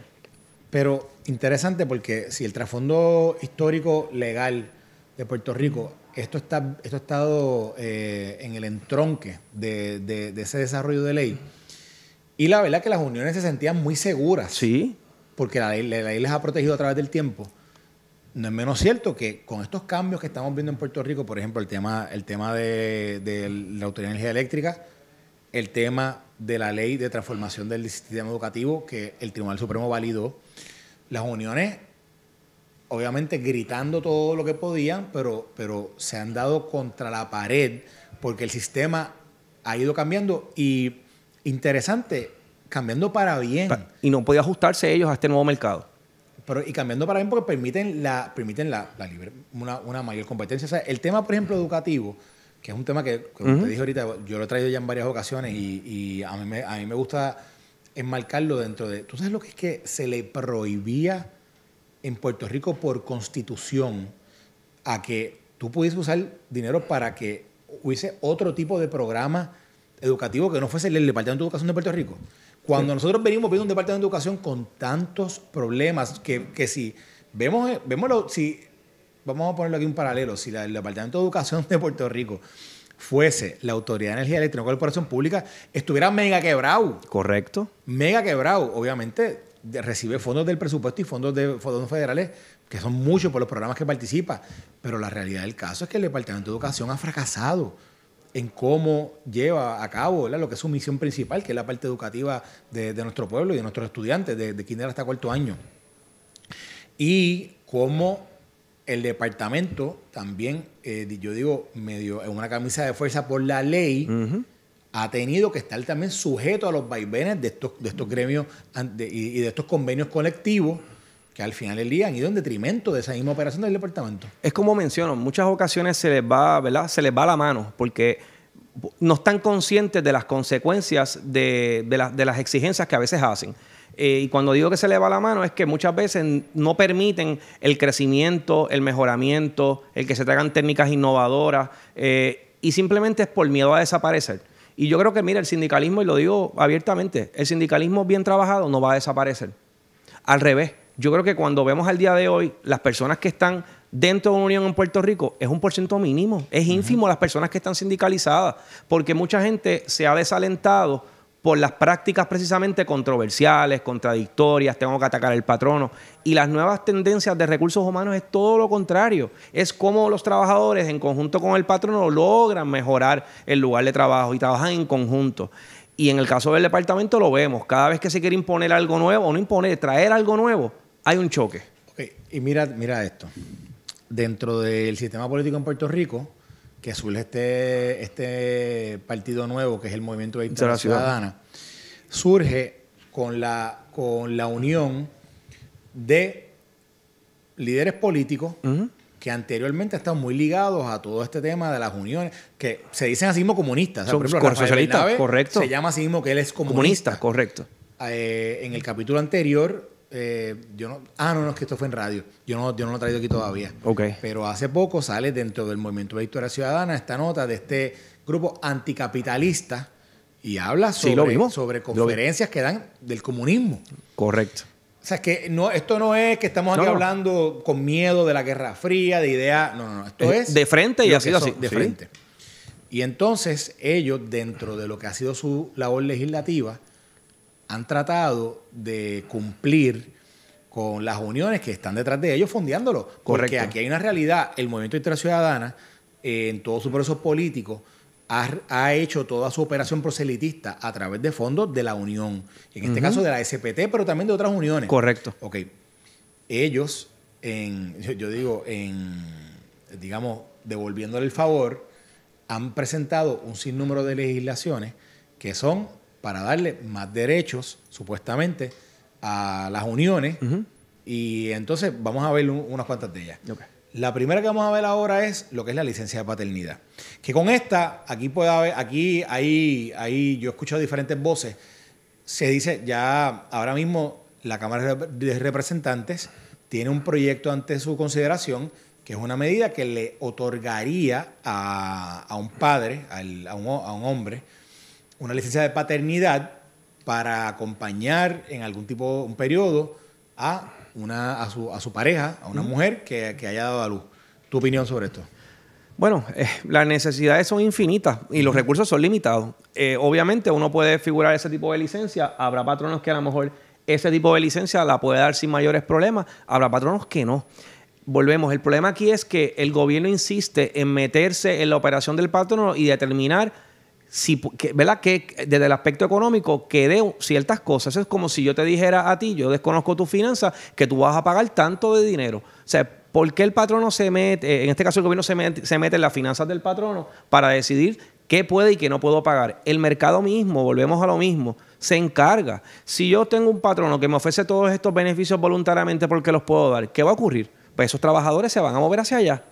Speaker 2: Pero
Speaker 1: interesante porque si el trasfondo histórico legal de Puerto Rico, esto, está, esto ha estado eh, en el entronque de, de, ese desarrollo de ley. Y la verdad que las uniones se sentían muy seguras. Sí. Porque la ley, les ha protegido a través del tiempo. No es menos cierto que con estos cambios que estamos viendo en Puerto Rico, por ejemplo, el tema, el tema de, de la Autoridad de Energía Eléctrica, el tema de la ley de transformación del sistema educativo que el Tribunal Supremo validó, las uniones, obviamente gritando todo lo que podían, pero, pero se han dado contra la pared porque el sistema ha ido cambiando y interesante, cambiando para bien. Y no podía ajustarse ellos a este nuevo mercado. Pero, y cambiando para bien porque permiten la, permiten la, una, mayor competencia. el tema, por ejemplo, educativo, que es un tema que, como te dije ahorita, yo lo he traído ya en varias ocasiones y, a, mí a mí me gusta enmarcarlo dentro de... ¿Tú sabes lo que es que se le prohibía en Puerto Rico por constitución a que tú pudieses usar dinero para que hubiese otro tipo de programa educativo que no fuese el Departamento de Educación de Puerto Rico? Cuando nosotros venimos viendo un Departamento de Educación con tantos problemas que, si vemos, eh, vemos lo, si, vamos a ponerlo aquí un paralelo, si el Departamento de Educación de Puerto Rico fuese la Autoridad de Energía Eléctrica, una corporación pública, estuviera mega quebrado. Correcto. Mega quebrado. Obviamente recibe fondos del presupuesto y fondos de fondos federales que son muchos por los programas que participa, pero la realidad del caso es que el Departamento de Educación ha fracasado en cómo lleva a cabo lo que es su misión principal, que es la parte educativa de, nuestro pueblo y de nuestros estudiantes, de, de kinder hasta cuarto año. Y cómo el departamento también, eh, yo digo, medio en una camisa de fuerza por la ley, ha tenido que estar también sujeto a los vaivenes de estos, de estos gremios y, de estos convenios colectivos
Speaker 2: que al final del día han ido en detrimento de esa misma operación del departamento. Es como menciono, muchas ocasiones se les va, ¿verdad? Se les va la mano porque no están conscientes de las consecuencias de, de, de las exigencias que a veces hacen. Eh, y cuando digo que se le va la mano es que muchas veces no permiten el crecimiento, el mejoramiento, el que se traigan técnicas innovadoras eh, y simplemente es por miedo a desaparecer. Y yo creo que, mira, el sindicalismo, y lo digo abiertamente, el sindicalismo bien trabajado no va a desaparecer. Al revés, yo creo que cuando vemos al día de hoy las personas que están dentro de una unión en Puerto Rico, es un porcentaje mínimo, es ínfimo las personas que están sindicalizadas, porque mucha gente se ha desalentado por las prácticas precisamente controversiales, contradictorias, tengo que atacar al patrono. Y las nuevas tendencias de recursos humanos es todo lo contrario. Es cómo los trabajadores en conjunto con el patrono logran mejorar el lugar de trabajo y trabajan en conjunto. Y en el caso del departamento lo vemos. Cada vez que se quiere imponer algo nuevo, o no imponer, traer algo nuevo, hay un choque. Y mira, mira esto. Dentro del sistema político en Puerto
Speaker 1: Rico, que surge este, este partido nuevo, que es el Movimiento de la Ciudadana, surge con la, con la unión de líderes políticos que anteriormente están muy ligados a todo este tema de las uniones, que se dicen así mismo comunistas. O correcto. Se llama así mismo que él es comunista. Comunista, correcto. Eh, en el capítulo anterior eh, yo ah, no, no, es que esto fue en radio. Yo no, no lo he traído aquí todavía. Okay. Pero hace poco sale dentro del movimiento de Victoria Ciudadana esta nota de este grupo anticapitalista y habla sobre, sobre conferencias que dan del comunismo. Correcto. O sea, es que no, esto no es que estamos aquí hablando con miedo de la Guerra Fría, de idea. No, no, Esto es. de frente y ha sido así. De frente. Y entonces ellos, dentro de lo que ha sido su labor legislativa, han tratado de cumplir con las uniones que están detrás de ellos fundiándolo. Porque aquí hay una realidad, el movimiento interciudadana, eh, en todos sus procesos políticos, ha, hecho toda su operación proselitista a través de fondos de la Unión. En este caso de la SPT, pero también de otras uniones. Correcto. Ok. Ellos, en, yo digo, en, digamos, devolviéndole el favor, han presentado un sinnúmero de legislaciones que son para darle más derechos, supuestamente, a las uniones. Y entonces vamos a ver unas cuantas de ellas. La primera que vamos a ver ahora es lo que es la licencia de paternidad. Que con esta, aquí pueda haber, aquí, ahí, ahí, yo escucho diferentes voces. Se dice ya ahora mismo la Cámara de Representantes tiene un proyecto ante su consideración que es una medida que le otorgaría a, un padre, a, un, a, un, hombre, una licencia de paternidad para acompañar en algún tipo, un periodo, a,
Speaker 2: una, a, su, pareja, a una mujer que, haya dado a luz. ¿Tu opinión sobre esto? Bueno, eh, las necesidades son infinitas y los recursos son limitados. Eh, obviamente uno puede figurar ese tipo de licencia. Habrá patronos que a lo mejor ese tipo de licencia la puede dar sin mayores problemas. Habrá patronos que no volvemos. El problema aquí es que el gobierno insiste en meterse en la operación del patrono y determinar si, Que desde el aspecto económico quede ciertas cosas. es como si yo te dijera a ti, yo desconozco tu finanza que tú vas a pagar tanto de dinero. O sea, ¿por qué el patrono se mete, eh, en este caso el gobierno se mete, se mete en las finanzas del patrono para decidir qué puede y qué no puedo pagar? El mercado mismo, volvemos a lo mismo, se encarga. Si yo tengo un patrono que me ofrece todos estos beneficios voluntariamente porque los puedo dar, ¿qué va a ocurrir? Pues esos trabajadores se van a mover hacia allá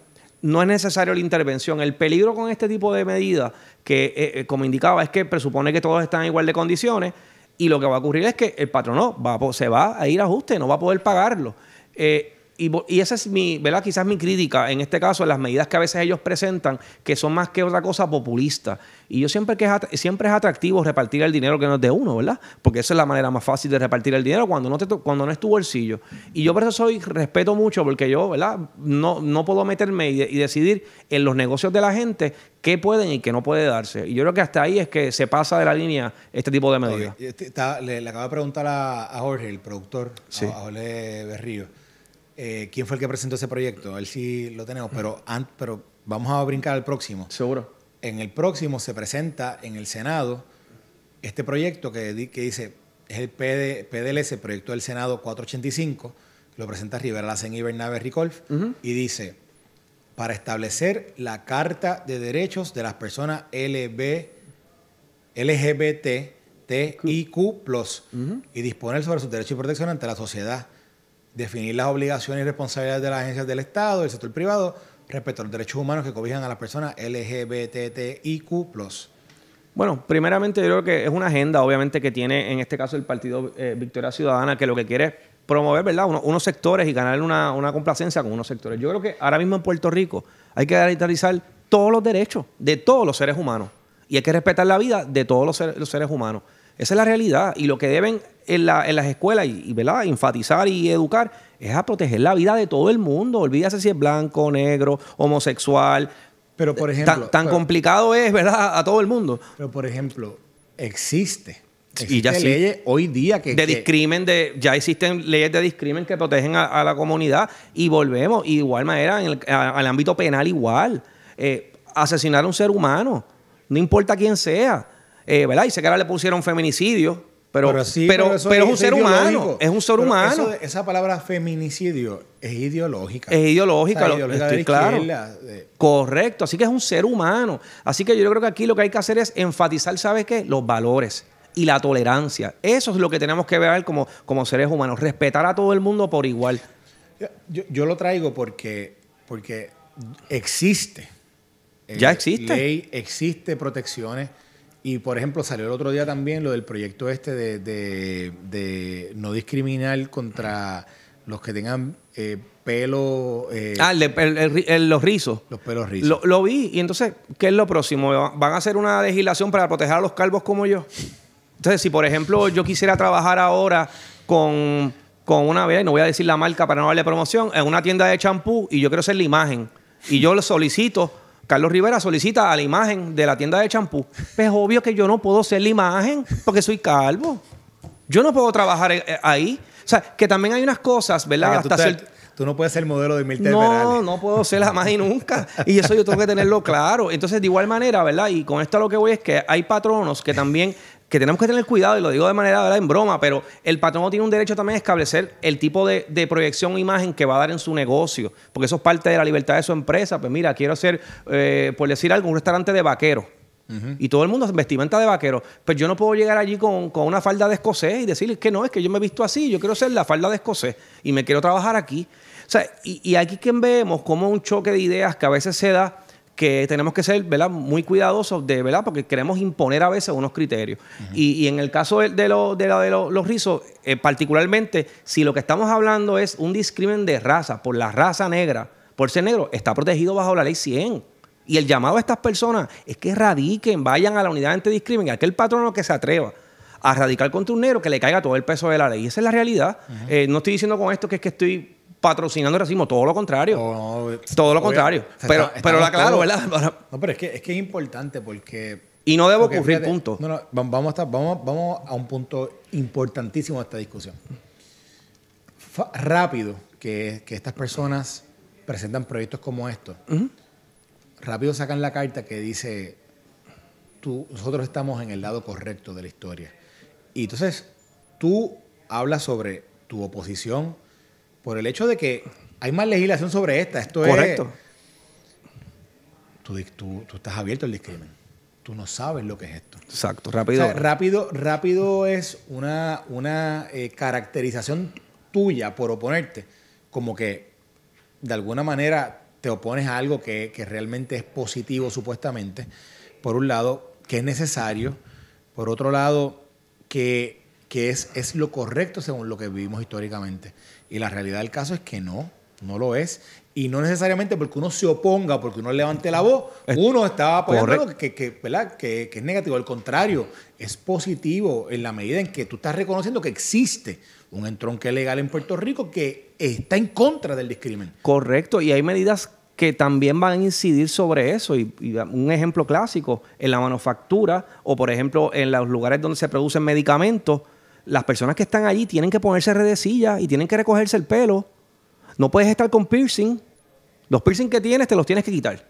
Speaker 2: no es necesario la intervención. El peligro con este tipo de medidas, que eh, eh, como indicaba, es que presupone que todos están en igual de condiciones y lo que va a ocurrir es que el patrono se va a ir a ajuste, no va a poder pagarlo. Eh, y, esa es mi, ¿verdad? Quizás mi crítica en este caso, en las medidas que a veces ellos presentan, que son más que otra cosa populista. Y yo siempre que es siempre es atractivo repartir el dinero que no es de uno, ¿verdad? Porque esa es la manera más fácil de repartir el dinero cuando no, te cuando no es tu bolsillo. Y yo por eso soy, respeto mucho, porque yo, ¿verdad? No, no puedo meterme y, decidir en los negocios de la gente qué pueden y qué no puede darse. Y yo creo que hasta ahí es que se pasa de la línea este tipo de medidas.
Speaker 1: Este, le, acabo de preguntar a, Jorge, el productor, Jorge Berrío eh, quién fue el que presentó ese proyecto. Él sí lo tenemos, pero, vamos a brincar al próximo. Seguro. En el próximo se presenta en el Senado este proyecto que, dice, es el PD, PDLS, Proyecto del Senado 485, lo presenta Rivera Lacen y Bernabe Ricolf, y dice, para establecer la Carta de Derechos de las Personas LB, LGBTIQ+, y disponer sobre sus derechos y protección ante la sociedad definir las obligaciones y responsabilidades de las agencias del Estado, del sector privado, respecto a los derechos humanos que cobijan a las personas LGBTIQ.
Speaker 2: Bueno, primeramente yo creo que es una agenda, obviamente, que tiene en este caso el Partido eh, Victoria Ciudadana, que lo que quiere es promover ¿verdad? unos sectores y ganar una, complacencia con unos sectores. Yo creo que ahora mismo en Puerto Rico hay que garantizar todos los derechos de todos los seres humanos y hay que respetar la vida de todos los seres humanos. Esa es la realidad. Y lo que deben en, las escuelas y, enfatizar y educar es a proteger la vida de todo el mundo. Olvídase si es blanco, negro, homosexual. Pero por eh, ejemplo. Tan, complicado es, ¿verdad? A todo el mundo. Pero por ejemplo, existe. y ya leyes hoy día que. De discrimen, de, ya existen leyes de discrimen que protegen a, la comunidad. Y volvemos, igual manera, al ámbito penal, igual. Eh, asesinar a un ser humano, no importa quién sea eh, ¿verdad? Y sé que ahora le pusieron feminicidio, pero, es, un ser humano. Es un ser humano.
Speaker 1: esa palabra feminicidio es ideológica. Es ideológica, estoy claro.
Speaker 2: Correcto, así que es un ser humano. Así que yo creo que aquí lo que hay que hacer es enfatizar, ¿sabes qué? Los valores y la tolerancia. Eso es lo que tenemos que ver como, como seres humanos, respetar a todo el mundo por igual.
Speaker 1: Yo, lo traigo porque, porque existe.
Speaker 2: ya eh, existe. Ley,
Speaker 1: existe protecciones y por ejemplo, salió el otro día también lo del proyecto este de, no discriminar contra los que
Speaker 2: tengan eh, pelo. Eh, ah, los rizos. Los pelos rizos. Lo, vi. Y entonces, ¿qué es lo próximo? ¿Van a hacer una legislación para proteger a los calvos como yo? Entonces, si por ejemplo yo quisiera trabajar ahora con, con una, y no voy a decir la marca para no darle promoción, en una tienda de champú y yo quiero ser la imagen y yo lo solicito Carlos Rivera solicita a la imagen de la tienda de champú. Pues obvio que yo no puedo ser la imagen porque soy calvo. Yo no puedo trabajar eh, eh, ahí. O sea, que también hay unas cosas, ¿verdad? tú, no puedes ser el modelo de Milton. No, no puedo ser jamás y nunca. Y eso yo tengo que tenerlo claro. Entonces, de igual manera, ¿verdad? Y con esto lo que voy es que hay patronos que también que tenemos que tener cuidado, y lo digo de manera ¿verdad? en broma, pero el patrón tiene un derecho también a establecer el tipo de, proyección o imagen que va a dar en su negocio, porque eso es parte de la libertad de su empresa. Pues mira, quiero ser eh, por decir algo, un restaurante de vaquero Y todo el mundo se vestimenta de vaquero. Pero yo no puedo llegar allí con, una falda de escocés y decir que no, es que yo me he visto así, yo quiero ser la falda de escocés y me quiero trabajar aquí. O sea, y, y aquí quien vemos como un choque de ideas que a veces se da que tenemos que ser ¿verdad? muy cuidadosos de, ¿verdad? porque queremos imponer a veces unos criterios. y, en el caso de, la, de los rizos, eh, particularmente, si lo que estamos hablando es un discrimen de raza, por la raza negra, por ser negro, está protegido bajo la ley 100. Y el llamado a estas personas es que radiquen, vayan a la unidad antidiscrimen, aquel patrono que se atreva a radicar contra un negro que le caiga todo el peso de la ley. Esa es la realidad. Eh, no estoy diciendo con esto que es que estoy patrocinando el racismo, todo lo contrario. Oh, todo lo contrario. pero pero la claro, ¿verdad?
Speaker 1: No, pero es que, es que importante porque... Y no debo ocurrir, punto. No, no,
Speaker 2: vamos a, vamos,
Speaker 1: vamos a un punto importantísimo de esta discusión. rápido que, estas personas presentan proyectos como estos. Rápido sacan la carta que dice, nosotros estamos en el lado correcto de la historia. Y entonces tú hablas sobre tu oposición, por el hecho de que hay más legislación sobre esta. Esto es. Correcto. Tú, tú, estás abierto al discrimen. Tú no sabes lo que es esto. Exacto, rápido. rápido, rápido es una, una eh, caracterización tuya por oponerte. Como que de alguna manera te opones a algo que, realmente es positivo, supuestamente. Por un lado, que es necesario. Por otro lado, que, es, es lo correcto según lo que vivimos históricamente. Y la realidad del caso es que no, no lo es. Y no necesariamente porque uno se oponga, porque uno levante la voz, uno está apoyando que, que, es negativo. Al contrario, es positivo en la medida en que tú estás reconociendo que existe un entronque legal en Puerto Rico que está
Speaker 2: en contra del discrimen. Correcto, y hay medidas que también van a incidir sobre eso. y, un ejemplo clásico, en la manufactura o, por ejemplo, en los lugares donde se producen medicamentos, las personas que están allí tienen que ponerse redecillas y tienen que recogerse el pelo. No puedes estar con piercing. Los piercing que tienes te los tienes que quitar.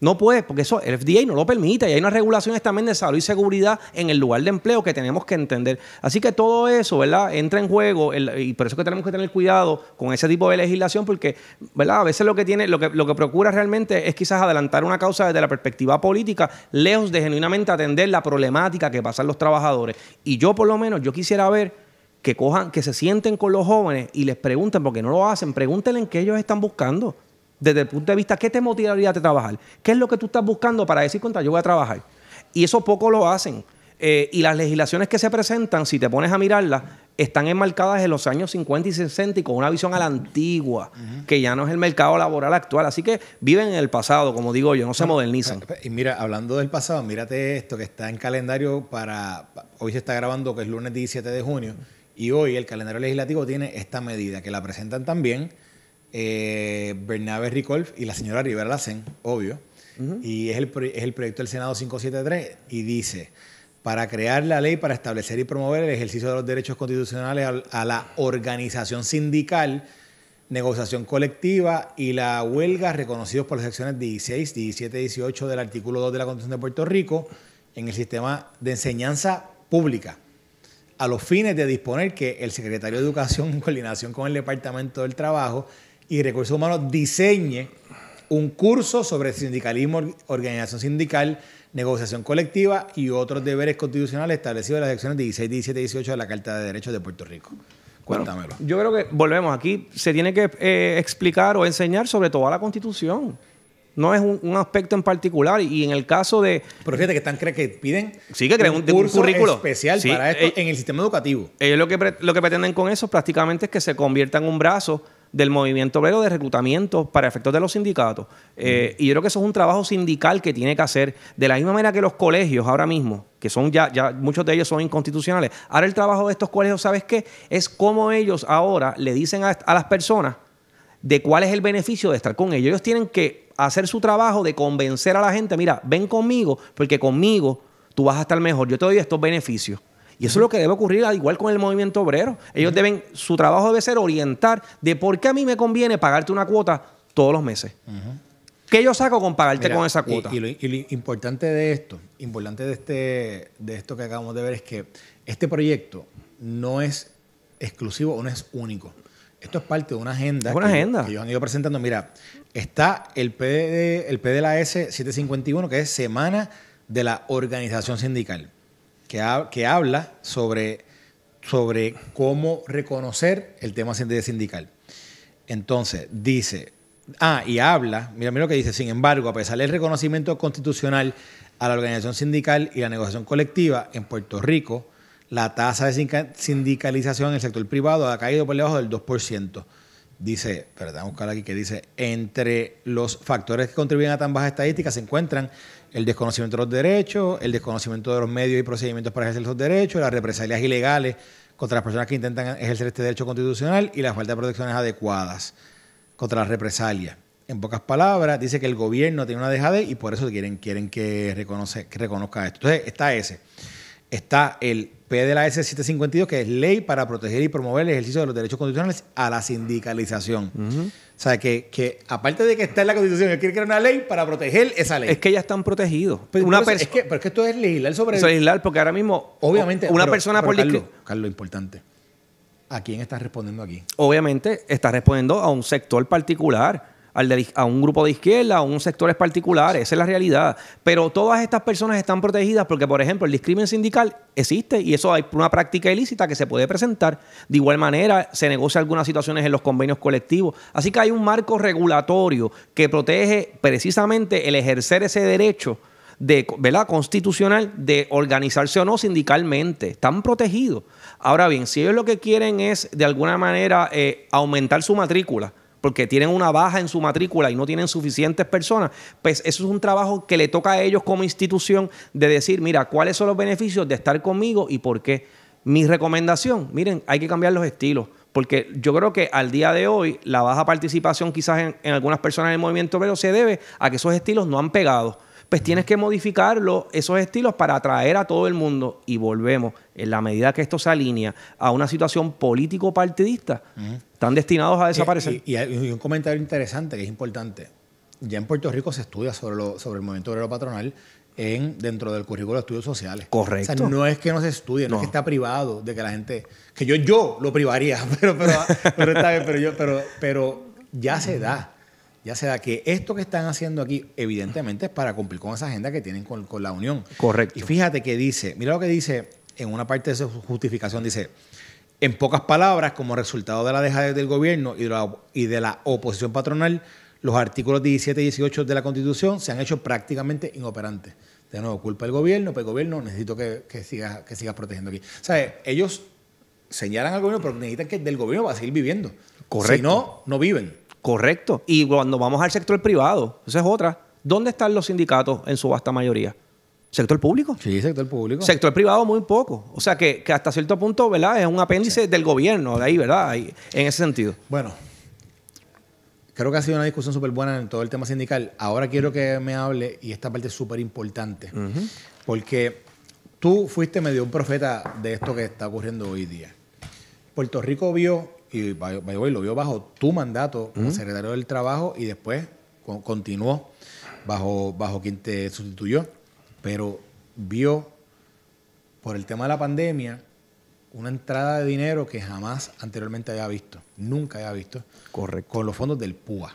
Speaker 2: No puede, porque eso el FDA no lo permite y hay unas regulaciones también de salud y seguridad en el lugar de empleo que tenemos que entender. Así que todo eso, ¿verdad? Entra en juego y por eso que tenemos que tener cuidado con ese tipo de legislación porque, ¿verdad? A veces lo que tiene, lo que, lo que procura realmente es quizás adelantar una causa desde la perspectiva política, lejos de genuinamente atender la problemática que pasan los trabajadores. Y yo por lo menos, yo quisiera ver que cojan, que se sienten con los jóvenes y les pregunten, porque no lo hacen, pregúntenle en qué ellos están buscando. Desde el punto de vista, ¿qué te motivaría a trabajar? ¿Qué es lo que tú estás buscando para decir contra yo voy a trabajar? Y eso poco lo hacen. Eh, y las legislaciones que se presentan, si te pones a mirarlas, están enmarcadas en los años 50 y 60 y con una visión a la antigua, que ya no es el mercado laboral actual. Así que viven en el pasado, como digo yo, no se modernizan. Eh, eh, y mira, hablando del pasado, mírate esto que está en calendario para. Hoy se está
Speaker 1: grabando, que es lunes 17 de junio, y hoy el calendario legislativo tiene esta medida, que la presentan también eh, Bernabe Bernabé Ricolf y la señora Rivera Lacen, obvio. Y es el, proyecto del Senado 573 y dice, para crear la ley para establecer y promover el ejercicio de los derechos constitucionales a, a la organización sindical, negociación colectiva y la huelga reconocidos por las secciones 16, 17 y 18 del artículo 2 de la Constitución de Puerto Rico en el sistema de enseñanza pública a los fines de disponer que el secretario de Educación, en coordinación con el Departamento del Trabajo, y Recursos Humanos diseñe un curso sobre sindicalismo, organización sindical, negociación colectiva y otros deberes constitucionales establecidos en las secciones 16,
Speaker 2: 17 y 18 de la Carta de Derechos de Puerto Rico. Cuéntamelo. yo creo que volvemos aquí. Se tiene que eh, explicar o enseñar sobre toda la Constitución. No es un, aspecto en particular. Y en el caso de. Pero fíjate que están que piden sí, que creen un, currículo. especial para eh, esto en el sistema educativo. Ellos lo que, lo que pretenden con eso prácticamente es que se convierta en un brazo del movimiento obrero de reclutamiento para efectos de los sindicatos. Eh, y yo creo que eso es un trabajo sindical que tiene que hacer. De la misma manera que los colegios ahora mismo, que son ya, ya muchos de ellos son inconstitucionales. Ahora el trabajo de estos colegios, ¿sabes qué? Es cómo ellos ahora le dicen a, a las personas de cuál es el beneficio de estar con ellos. Ellos tienen que hacer su trabajo de convencer a la gente, mira, ven conmigo, porque conmigo tú vas a estar mejor. Yo te doy estos beneficios. Y eso es lo que debe ocurrir igual con el movimiento obrero. Ellos deben, su trabajo debe ser orientar de por qué a mí me conviene pagarte una cuota todos los meses. ¿Qué yo saco con pagarte con esa cuota? Y,
Speaker 1: lo, importante de esto, importante de, este, de esto que acabamos de ver es que este proyecto no es exclusivo o no es único. Esto es parte de una agenda. una que, agenda. ellos han ido presentando. Mira, está el, PD, el PDLAS 751, que es Semana de la Organización Sindical que, habla sobre, sobre cómo reconocer el tema sindical. Entonces, dice, ah, y habla, mira, mira lo que dice, sin embargo, a pesar del reconocimiento constitucional a la organización sindical y la negociación colectiva en Puerto Rico, la tasa de sindicalización en el sector privado ha caído por debajo del 2%. Dice, pero vamos a buscar aquí que dice, entre los factores que contribuyen a tan baja estadística se encuentran el desconocimiento de los derechos, el desconocimiento de los medios y procedimientos para ejercer esos derechos, las represalias ilegales contra las personas que intentan ejercer este derecho constitucional y la falta de protecciones adecuadas contra las represalias. En pocas palabras, dice que el gobierno tiene una dejadez y por eso quieren, quieren que, reconoce, que reconozca esto. Entonces, está ese está el P de la S752, que es Ley para Proteger y Promover el Ejercicio de los Derechos Constitucionales a la Sindicalización. O sea, que, aparte de que está en la Constitución, él quiere crear una ley para proteger esa ley. Es que ya
Speaker 2: están protegidos. Pues, pero, es que,
Speaker 1: pero es que esto es legislar sobre... Eso legislar, porque ahora mismo... Obviamente. Una persona política. Carlos, Carlos, importante. ¿A quién estás respondiendo aquí?
Speaker 2: Obviamente estás respondiendo a un sector particular a un grupo de izquierda, a un sectores particulares. Esa es la realidad. Pero todas estas personas están protegidas porque, por ejemplo, el discrimen sindical existe y eso hay una práctica ilícita que se puede presentar. De igual manera, se negocia algunas situaciones en los convenios colectivos. Así que hay un marco regulatorio que protege precisamente el ejercer ese derecho de, constitucional de organizarse o no sindicalmente. Están protegidos. Ahora bien, si ellos lo que quieren es, de alguna manera, eh, aumentar su matrícula, porque tienen una baja en su matrícula y no tienen suficientes personas, pues eso es un trabajo que le toca a ellos como institución de decir, mira, ¿cuáles son los beneficios de estar conmigo y por qué? Mi recomendación, miren, hay que cambiar los estilos porque yo creo que al día de hoy la baja participación quizás en, algunas personas del movimiento obrero se debe a que esos estilos no han pegado. Pues tienes que modificarlo, esos estilos, para atraer a todo el mundo. Y volvemos en la medida que esto se alinea a una situación político-partidista, están destinados a eh, desaparecer. Y,
Speaker 1: hay un comentario interesante que es importante. Ya en Puerto Rico se estudia sobre, sobre el movimiento obrero patronal en, dentro del currículo de estudios sociales.
Speaker 2: Correcto. O sea, no
Speaker 1: es que no se estudie, no, es que está privado de que la gente. Que yo, yo lo privaría, pero, ah, pero, está bien, pero, yo, pero, ya se da. Ya se da que esto que están haciendo aquí, evidentemente, es para cumplir con esa agenda que tienen con, con la Unión. Correcto. Y fíjate que dice, mira lo que dice en una parte de su justificación dice, en pocas palabras, como resultado de la deja del gobierno y de la, oposición patronal, los artículos 17 y 18 de la Constitución se han hecho prácticamente inoperantes. De nuevo, culpa del gobierno, pero pues, el gobierno necesito que, sigas que protegiendo aquí. O
Speaker 2: sea, ellos señalan al gobierno, pero necesitan que del gobierno va a seguir viviendo. Correcto. Si no, no viven. Correcto. Y cuando vamos al sector privado, esa es otra. ¿Dónde están los sindicatos en su vasta mayoría? Sector público. Sí, sector público. Sector privado muy poco. O sea que, hasta cierto punto, ¿verdad? Es un apéndice del gobierno, de ahí, ¿verdad? Ahí, en ese sentido. Bueno,
Speaker 1: creo que ha sido una discusión súper buena en todo el tema sindical. Ahora quiero que me hable, y esta parte es súper importante, porque tú fuiste medio un profeta de esto que está ocurriendo hoy día. Puerto Rico vio, y lo vio bajo tu mandato como secretario del Trabajo, y después continuó bajo, bajo quien te sustituyó pero vio por el tema de la pandemia una entrada de dinero que jamás anteriormente había visto, nunca había visto, con los fondos del PUA.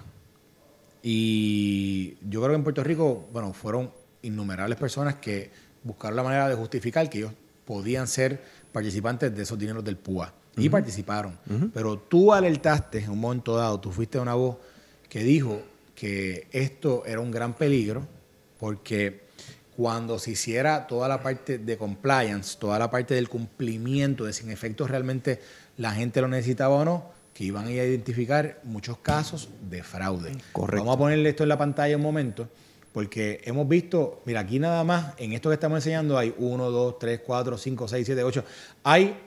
Speaker 1: Y yo creo que en Puerto Rico, bueno, fueron innumerables personas que buscaron la manera de justificar que ellos podían ser participantes de esos dineros del PUA. Y participaron. Pero tú alertaste en un momento dado, tú fuiste una voz que dijo que esto era un gran peligro porque cuando se hiciera toda la parte de compliance, toda la parte del cumplimiento, de si en efecto realmente la gente lo necesitaba o no, que iban a identificar muchos casos de fraude. Correcto. Vamos a ponerle esto en la pantalla un momento, porque hemos visto, mira, aquí nada más, en esto que estamos enseñando hay uno, dos, tres, cuatro, cinco, seis, siete, ocho. hay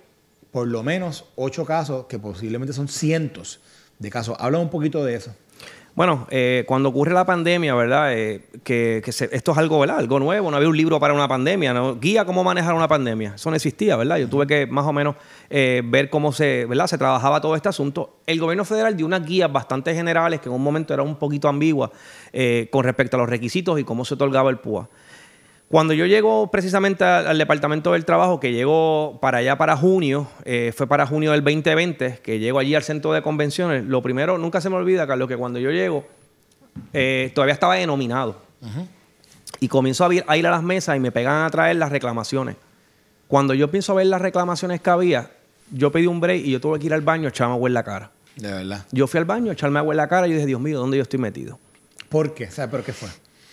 Speaker 1: por lo menos ocho casos que posiblemente son cientos de casos. Habla un poquito de eso.
Speaker 2: Bueno, eh, cuando ocurre la pandemia, ¿verdad? Eh, que, esto es algo, ¿verdad? Algo nuevo. No había un libro para una pandemia, ¿no? Guía cómo manejar una pandemia. Eso no existía, ¿verdad? Yo tuve que más o menos eh, ver cómo se, ¿verdad? Se trabajaba todo este asunto. El gobierno federal dio unas guías bastante generales que en un momento eran un poquito ambiguas con respecto a los requisitos y cómo se otorgaba el PUA. Cuando yo llego precisamente al, departamento del trabajo, que llego para allá para junio, eh, fue para junio del 2020, que llego allí al centro de convenciones, lo primero, nunca se me olvida, Carlos, que cuando yo llego, eh, todavía estaba denominado. Y comienzo a ir, a las mesas y me pegan a traer las reclamaciones. Cuando yo pienso a ver las reclamaciones que había, yo pedí un break y yo tuve que ir al baño a echarme agua en la cara. De verdad. Yo fui al baño a echarme agua en la cara y yo dije, Dios mío, ¿dónde yo estoy metido?
Speaker 1: ¿Por qué? O sea, qué fue?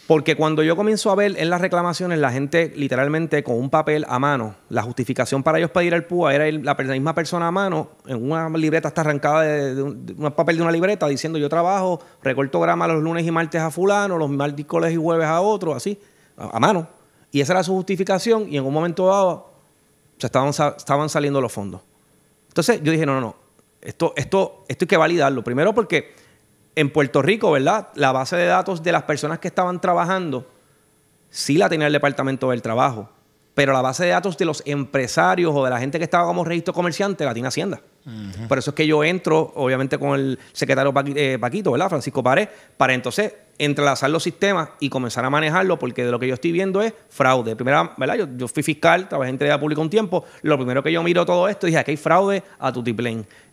Speaker 2: Porque cuando yo comienzo a ver en las reclamaciones, la gente literalmente con un papel a mano, la justificación para ellos pedir el PUA era la misma persona a mano, en una libreta está arrancada de, un, papel de una libreta diciendo yo trabajo, recorto grama los lunes y martes a fulano, los miércoles y jueves a otro, así, a, mano. Y esa era su justificación y en un momento dado se estaban, estaban saliendo los fondos. Entonces yo dije, no, no, no, esto, esto, esto hay que validarlo. Primero porque en Puerto Rico, ¿verdad? La base de datos de las personas que estaban trabajando sí la tenía el Departamento del Trabajo, pero la base de datos de los empresarios o de la gente que estaba como registro comerciante la tiene Hacienda. Por eso es que yo entro, obviamente, con el secretario Paquito, eh, ¿verdad? Francisco Pared, para entonces entrelazar los sistemas y comenzar a manejarlo, porque de lo que yo estoy viendo es fraude. Primera, Yo, fui fiscal, trabajé en entidad pública un tiempo. Lo primero que yo miro todo esto, dije, aquí hay fraude a tu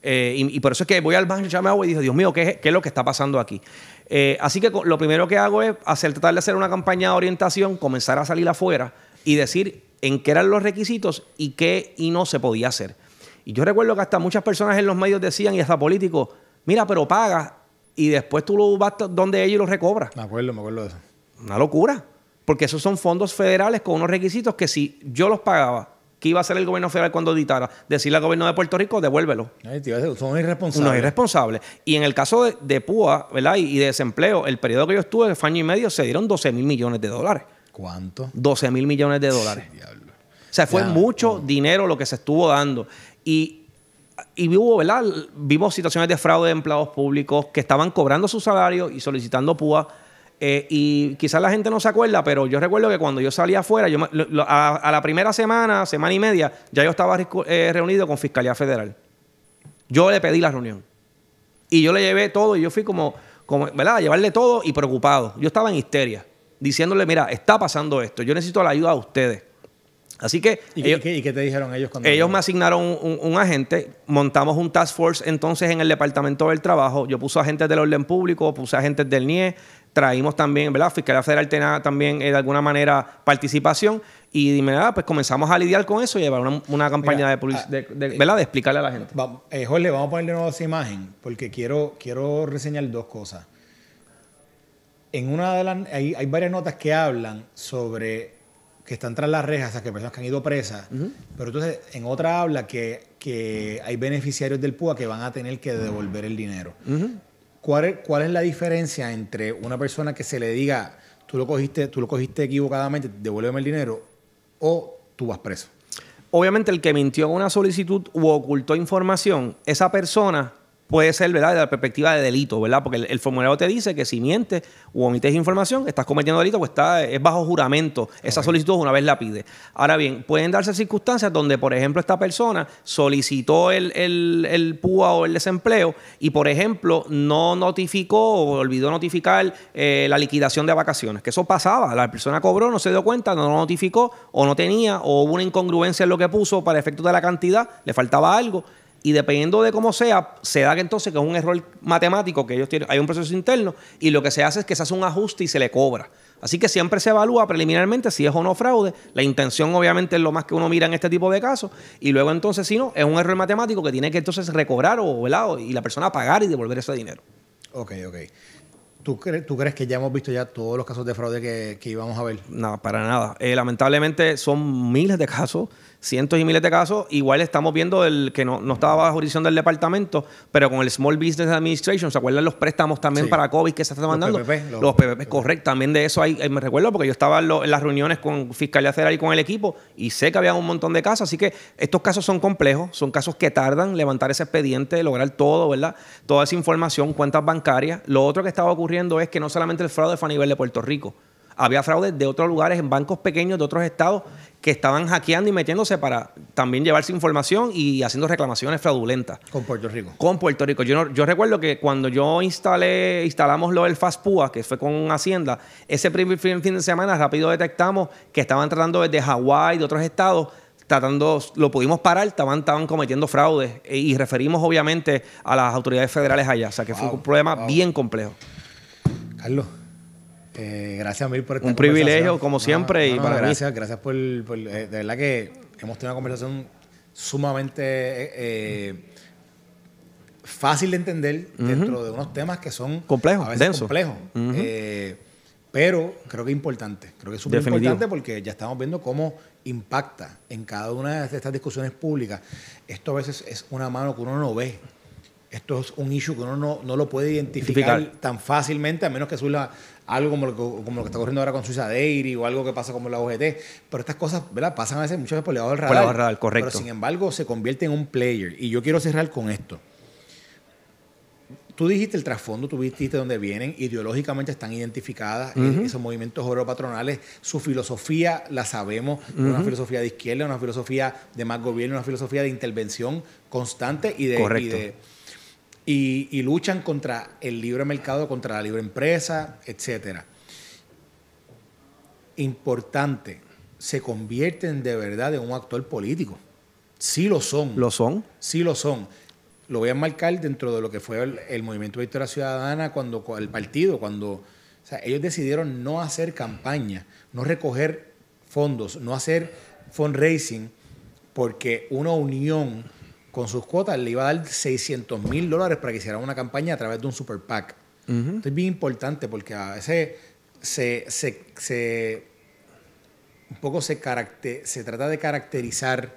Speaker 2: Eh, y, por eso es que voy al banco, ya me hago y dije, Dios mío, ¿qué es, lo que está pasando aquí? Eh, así que lo primero que hago es hacer, tratar de hacer una campaña de orientación, comenzar a salir afuera y decir en qué eran los requisitos y qué y no se podía hacer. Y yo recuerdo que hasta muchas personas en los medios decían, y hasta políticos, mira, pero paga y después tú lo vas donde ellos y lo recobras. Me acuerdo, me acuerdo de eso. Una locura. Porque esos son fondos federales con unos requisitos que si yo los pagaba, ¿qué iba a hacer el gobierno federal cuando editara? Decirle al gobierno de Puerto Rico, devuélvelo.
Speaker 1: son irresponsables.
Speaker 2: irresponsables. Y en el caso de, PUA, ¿verdad? Y, de desempleo, el periodo que yo estuve, fue año y medio, se dieron 12 mil millones de dólares. ¿Cuánto? 12 mil millones de dólares. Sí, O sea, fue mucho dinero lo que se estuvo dando. Y y ¿verdad? Vimos situaciones de fraude de empleados públicos que estaban cobrando su salario y solicitando púa. Eh, y quizás la gente no se acuerda, pero yo recuerdo que cuando yo salía afuera, a, la primera semana, semana y media, ya yo estaba eh, reunido con Fiscalía Federal. Yo le pedí la reunión. Y yo le llevé todo y yo fui como, como ¿verdad? A llevarle todo y preocupado. Yo estaba en histeria, diciéndole, mira, está pasando esto, yo necesito la ayuda de ustedes. Así que... ¿Y, qué, te dijeron ellos cuando... Ellos me asignaron un, agente, montamos un task force entonces en el Departamento del Trabajo, yo puse agentes del orden público, puse agentes del NIE, traímos también, ¿verdad? Fiscalía Federal tenía también eh, de alguna manera participación y dime, ah, pues comenzamos a lidiar con eso y llevar una, campaña de, ah, de, eh, ¿verdad? de explicarle a la gente.
Speaker 1: Eh, Jorge, vamos a ponerle de nuevo esa imagen porque quiero, quiero reseñar dos cosas. En una de las... hay, hay varias notas que hablan sobre que están tras las rejas, esas que personas que han ido presas, pero entonces en otra habla que, que, hay beneficiarios del PUA que van a tener que devolver el dinero. ¿Cuál, es, ¿Cuál es la diferencia entre una persona que se le diga, tú lo cogiste, tú lo cogiste
Speaker 2: equivocadamente, devuélveme el dinero, o tú vas preso? Obviamente el que mintió en una solicitud u ocultó información, esa persona puede ser, ¿verdad?, de la perspectiva de delito, ¿verdad? Porque el, formulario te dice que si mientes o omites información, estás cometiendo delito, pues está, es bajo juramento. Esa solicitud una vez la pide. Ahora bien, pueden darse circunstancias donde, por ejemplo, esta persona solicitó el, el, PUA o el desempleo y, por ejemplo, no notificó o olvidó notificar eh, la liquidación de vacaciones, que eso pasaba. La persona cobró, no se dio cuenta, no lo notificó o no tenía o hubo una incongruencia en lo que puso para efectos de la cantidad, le faltaba algo y dependiendo de cómo sea, se da entonces que es un error matemático que ellos tienen, hay un proceso interno y lo que se hace es que se hace un ajuste y se le cobra. Así que siempre se evalúa preliminarmente si es o no fraude. La intención obviamente es lo más que uno mira en este tipo de casos y luego entonces si no, es un error matemático que tiene que entonces recobrar o, velado y la persona pagar y devolver ese dinero. Ok, ok.
Speaker 1: ¿Tú, ¿Tú, crees que ya hemos visto ya todos los casos de fraude que, íbamos a ver?
Speaker 2: No, para nada. Eh, lamentablemente son miles de casos cientos y miles de casos. Igual estamos viendo el que no, estaba bajo jurisdicción del departamento, pero con el Small Business Administration, ¿se acuerdan los préstamos también para COVID que se está mandando? Los PPP. Los, correcto. También de eso hay, eh, me recuerdo porque yo estaba en, las reuniones con Fiscalía Federal y con el equipo y sé que había un montón de casos. Así que estos casos son complejos, son casos que tardan levantar ese expediente, lograr todo, ¿verdad? Toda esa información, cuentas bancarias. Lo otro que estaba ocurriendo es que no solamente el fraude fue a nivel de Puerto Rico, había fraudes de otros lugares, en bancos pequeños de otros estados que estaban hackeando y metiéndose para también llevarse información y haciendo reclamaciones fraudulentas. Con Puerto Rico. Con Puerto Rico. Yo, yo recuerdo que cuando yo instalé, instalamos lo del FASPUA, que fue con Hacienda, ese primer fin, de semana rápido detectamos que estaban tratando desde Hawái, de otros estados, tratando, lo pudimos parar, estaban, estaban cometiendo fraudes e, y referimos obviamente a las autoridades federales allá. O sea que fue un problema bien complejo. Carlos. Eh, gracias, mí por esta Un privilegio, como siempre. y gracias,
Speaker 1: gracias por, eh, De verdad que hemos tenido una conversación sumamente eh, fácil de entender dentro de unos temas que son. Complejos, Complejos. pero creo que es importante. Creo que es súper importante porque ya estamos viendo cómo impacta en cada una de estas discusiones públicas. Esto a veces es una mano que uno no ve esto es un issue que uno no, lo puede identificar, tan fácilmente, a menos que surja algo como lo, que, está ocurriendo ahora con Suiza Deiri o algo que pasa como la OGT. Pero estas cosas, ¿verdad? Pasan a veces muchas veces por lado del radar. Por correcto. Pero sin embargo, se convierte en un player. Y yo quiero cerrar con esto. Tú dijiste el trasfondo, tú viste dónde vienen, ideológicamente están identificadas en eh, esos movimientos obrero-patronales, su filosofía la sabemos, una filosofía de izquierda, una filosofía de más gobierno, una filosofía de intervención constante y de, Y de y, luchan contra el libre mercado, contra la libre empresa, etcétera. Importante, se convierten de verdad en un actor político. Sí lo son. ¿Lo son? Sí lo son. Lo voy a marcar dentro de lo que fue el, movimiento de Victoria Ciudadana, cuando el partido, cuando ellos decidieron no hacer campaña, no recoger fondos, no hacer fundraising, porque una unión con sus cuotas le iba a dar 600 mil dólares para que hiciera una campaña a través de un super PAC. Esto es bien importante porque a veces se, un poco se, trata de caracterizar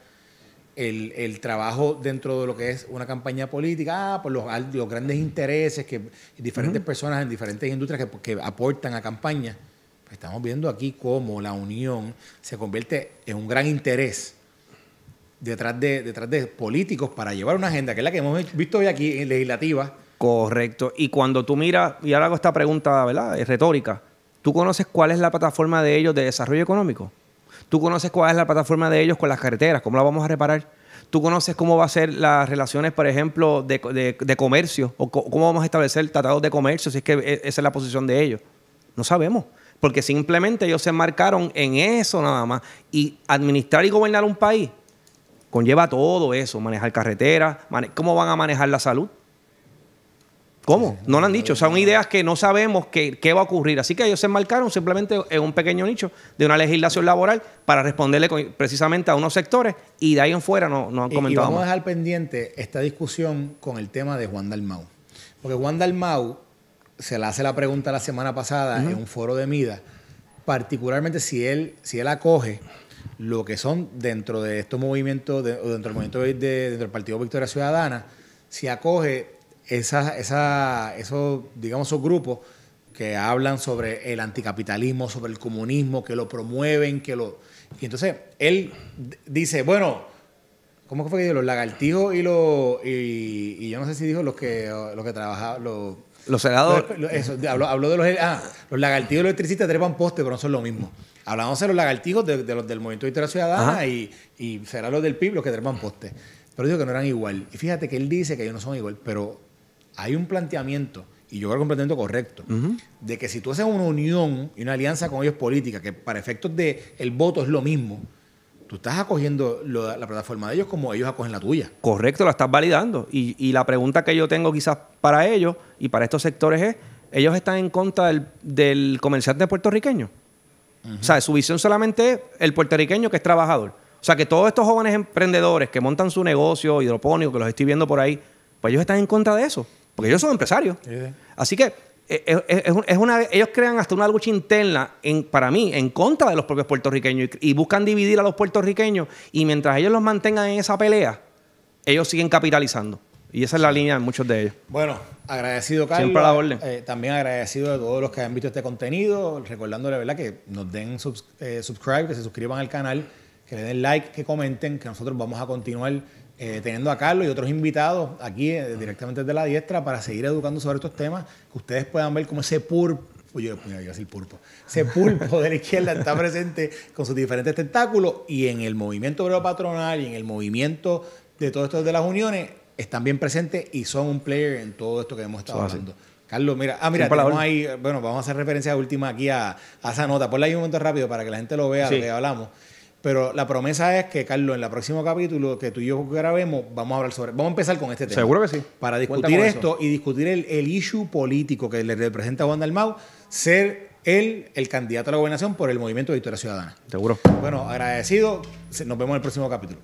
Speaker 1: el, trabajo dentro de lo que es una campaña política, ah, por los, los grandes intereses que diferentes personas en diferentes industrias que, que aportan a campaña. Pues estamos viendo aquí cómo la unión se convierte en un gran interés detrás de, detrás
Speaker 2: de políticos para llevar una agenda, que es la que hemos visto hoy aquí en legislativa. Correcto. Y cuando tú miras, y ahora hago esta pregunta, ¿verdad? Es retórica. ¿Tú conoces cuál es la plataforma de ellos de desarrollo económico? ¿Tú conoces cuál es la plataforma de ellos con las carreteras? ¿Cómo la vamos a reparar? ¿Tú conoces cómo va a ser las relaciones, por ejemplo, de, de comercio? ¿O cómo vamos a establecer tratados de comercio si es que e, esa es la posición de ellos? No sabemos porque simplemente ellos se marcaron en eso nada más. Y administrar y gobernar un país Conlleva todo eso, manejar carreteras, ¿cómo van a manejar la salud? ¿Cómo? no lo han dicho. son ideas que no sabemos qué, qué va a ocurrir. Así que ellos se enmarcaron simplemente en un pequeño nicho de una legislación laboral para responderle precisamente a unos sectores y de ahí en fuera no, han comentado. Y, vamos a
Speaker 1: dejar pendiente esta discusión con el tema de Juan Dalmau. Porque Juan Dalmau se le hace la pregunta la semana pasada en un foro de Mida, particularmente si él, si él acoge lo que son dentro de estos movimientos, dentro del movimiento dentro del Partido Victoria Ciudadana, se acoge esa, esos, digamos, esos grupos que hablan sobre el anticapitalismo, sobre el comunismo, que lo promueven, que lo... Y entonces él dice, bueno, ¿cómo fue que dijo? Los lagartijos y los... Y, yo no sé si dijo los que, los que trabajaban, los... Los eso, habló, de los... Ah, los lagartijos y los electricistas trepan postes pero no son lo mismo. Hablábamos de los lagartijos de, los del Movimiento de Historia Ciudadana y, será los del PIB los que trepan poste Pero digo que no eran igual. Y fíjate que él dice que ellos no son igual, pero hay un planteamiento, y yo creo que un planteamiento correcto, de que si tú haces una unión y una alianza con ellos política, que para efectos del el voto es lo mismo, tú estás acogiendo la plataforma de ellos como ellos acogen
Speaker 2: la tuya. Correcto, la estás validando. Y, y, la pregunta que yo tengo quizás para ellos y para estos sectores es, ¿ellos están en contra del comerciante puertorriqueño? O sea, su visión solamente es el puertorriqueño que es trabajador. O sea, que todos estos jóvenes emprendedores que montan su negocio hidropónico, que los estoy viendo por ahí, pues ellos están en contra de eso, porque ellos son empresarios. Así que eh, eh, eh, es, ellos crean hasta una lucha interna, para mí, en contra de los propios puertorriqueños y, buscan dividir a los puertorriqueños y mientras ellos los mantengan en esa pelea, ellos siguen capitalizando. Y esa es la línea de muchos de ellos.
Speaker 1: Bueno, agradecido, Carlos. Siempre la orden. Eh, también agradecido a todos los que han visto este contenido. Recordándole, ¿verdad?, que nos den eh, subscribe, que se suscriban al canal, que le den like, que comenten, que nosotros vamos a continuar eh, teniendo a Carlos y otros invitados aquí directamente desde la diestra para seguir educando sobre estos temas, que ustedes puedan ver cómo ese pulpo oye, yo voy a decir pulpo. Ese pulpo de la izquierda está presente con sus diferentes tentáculos y en el movimiento obrero patronal y en el movimiento de todo esto de las uniones están bien presentes y son un player en todo esto que hemos estado haciendo Carlos, mira, ah, mira, bueno, vamos a hacer referencia última aquí a, esa nota. Ponla ahí un momento rápido para que la gente lo vea, sí. que hablamos. Pero la promesa es que, Carlos, en el próximo capítulo que tú y yo grabemos, vamos a hablar sobre. Vamos a empezar con este tema. Seguro que sí. Para discutir esto y discutir el, issue político que le representa a Juan Dalmau, ser él el candidato a la gobernación por el movimiento de Victoria Ciudadana. Seguro. Bueno, agradecido. Nos vemos en el próximo capítulo.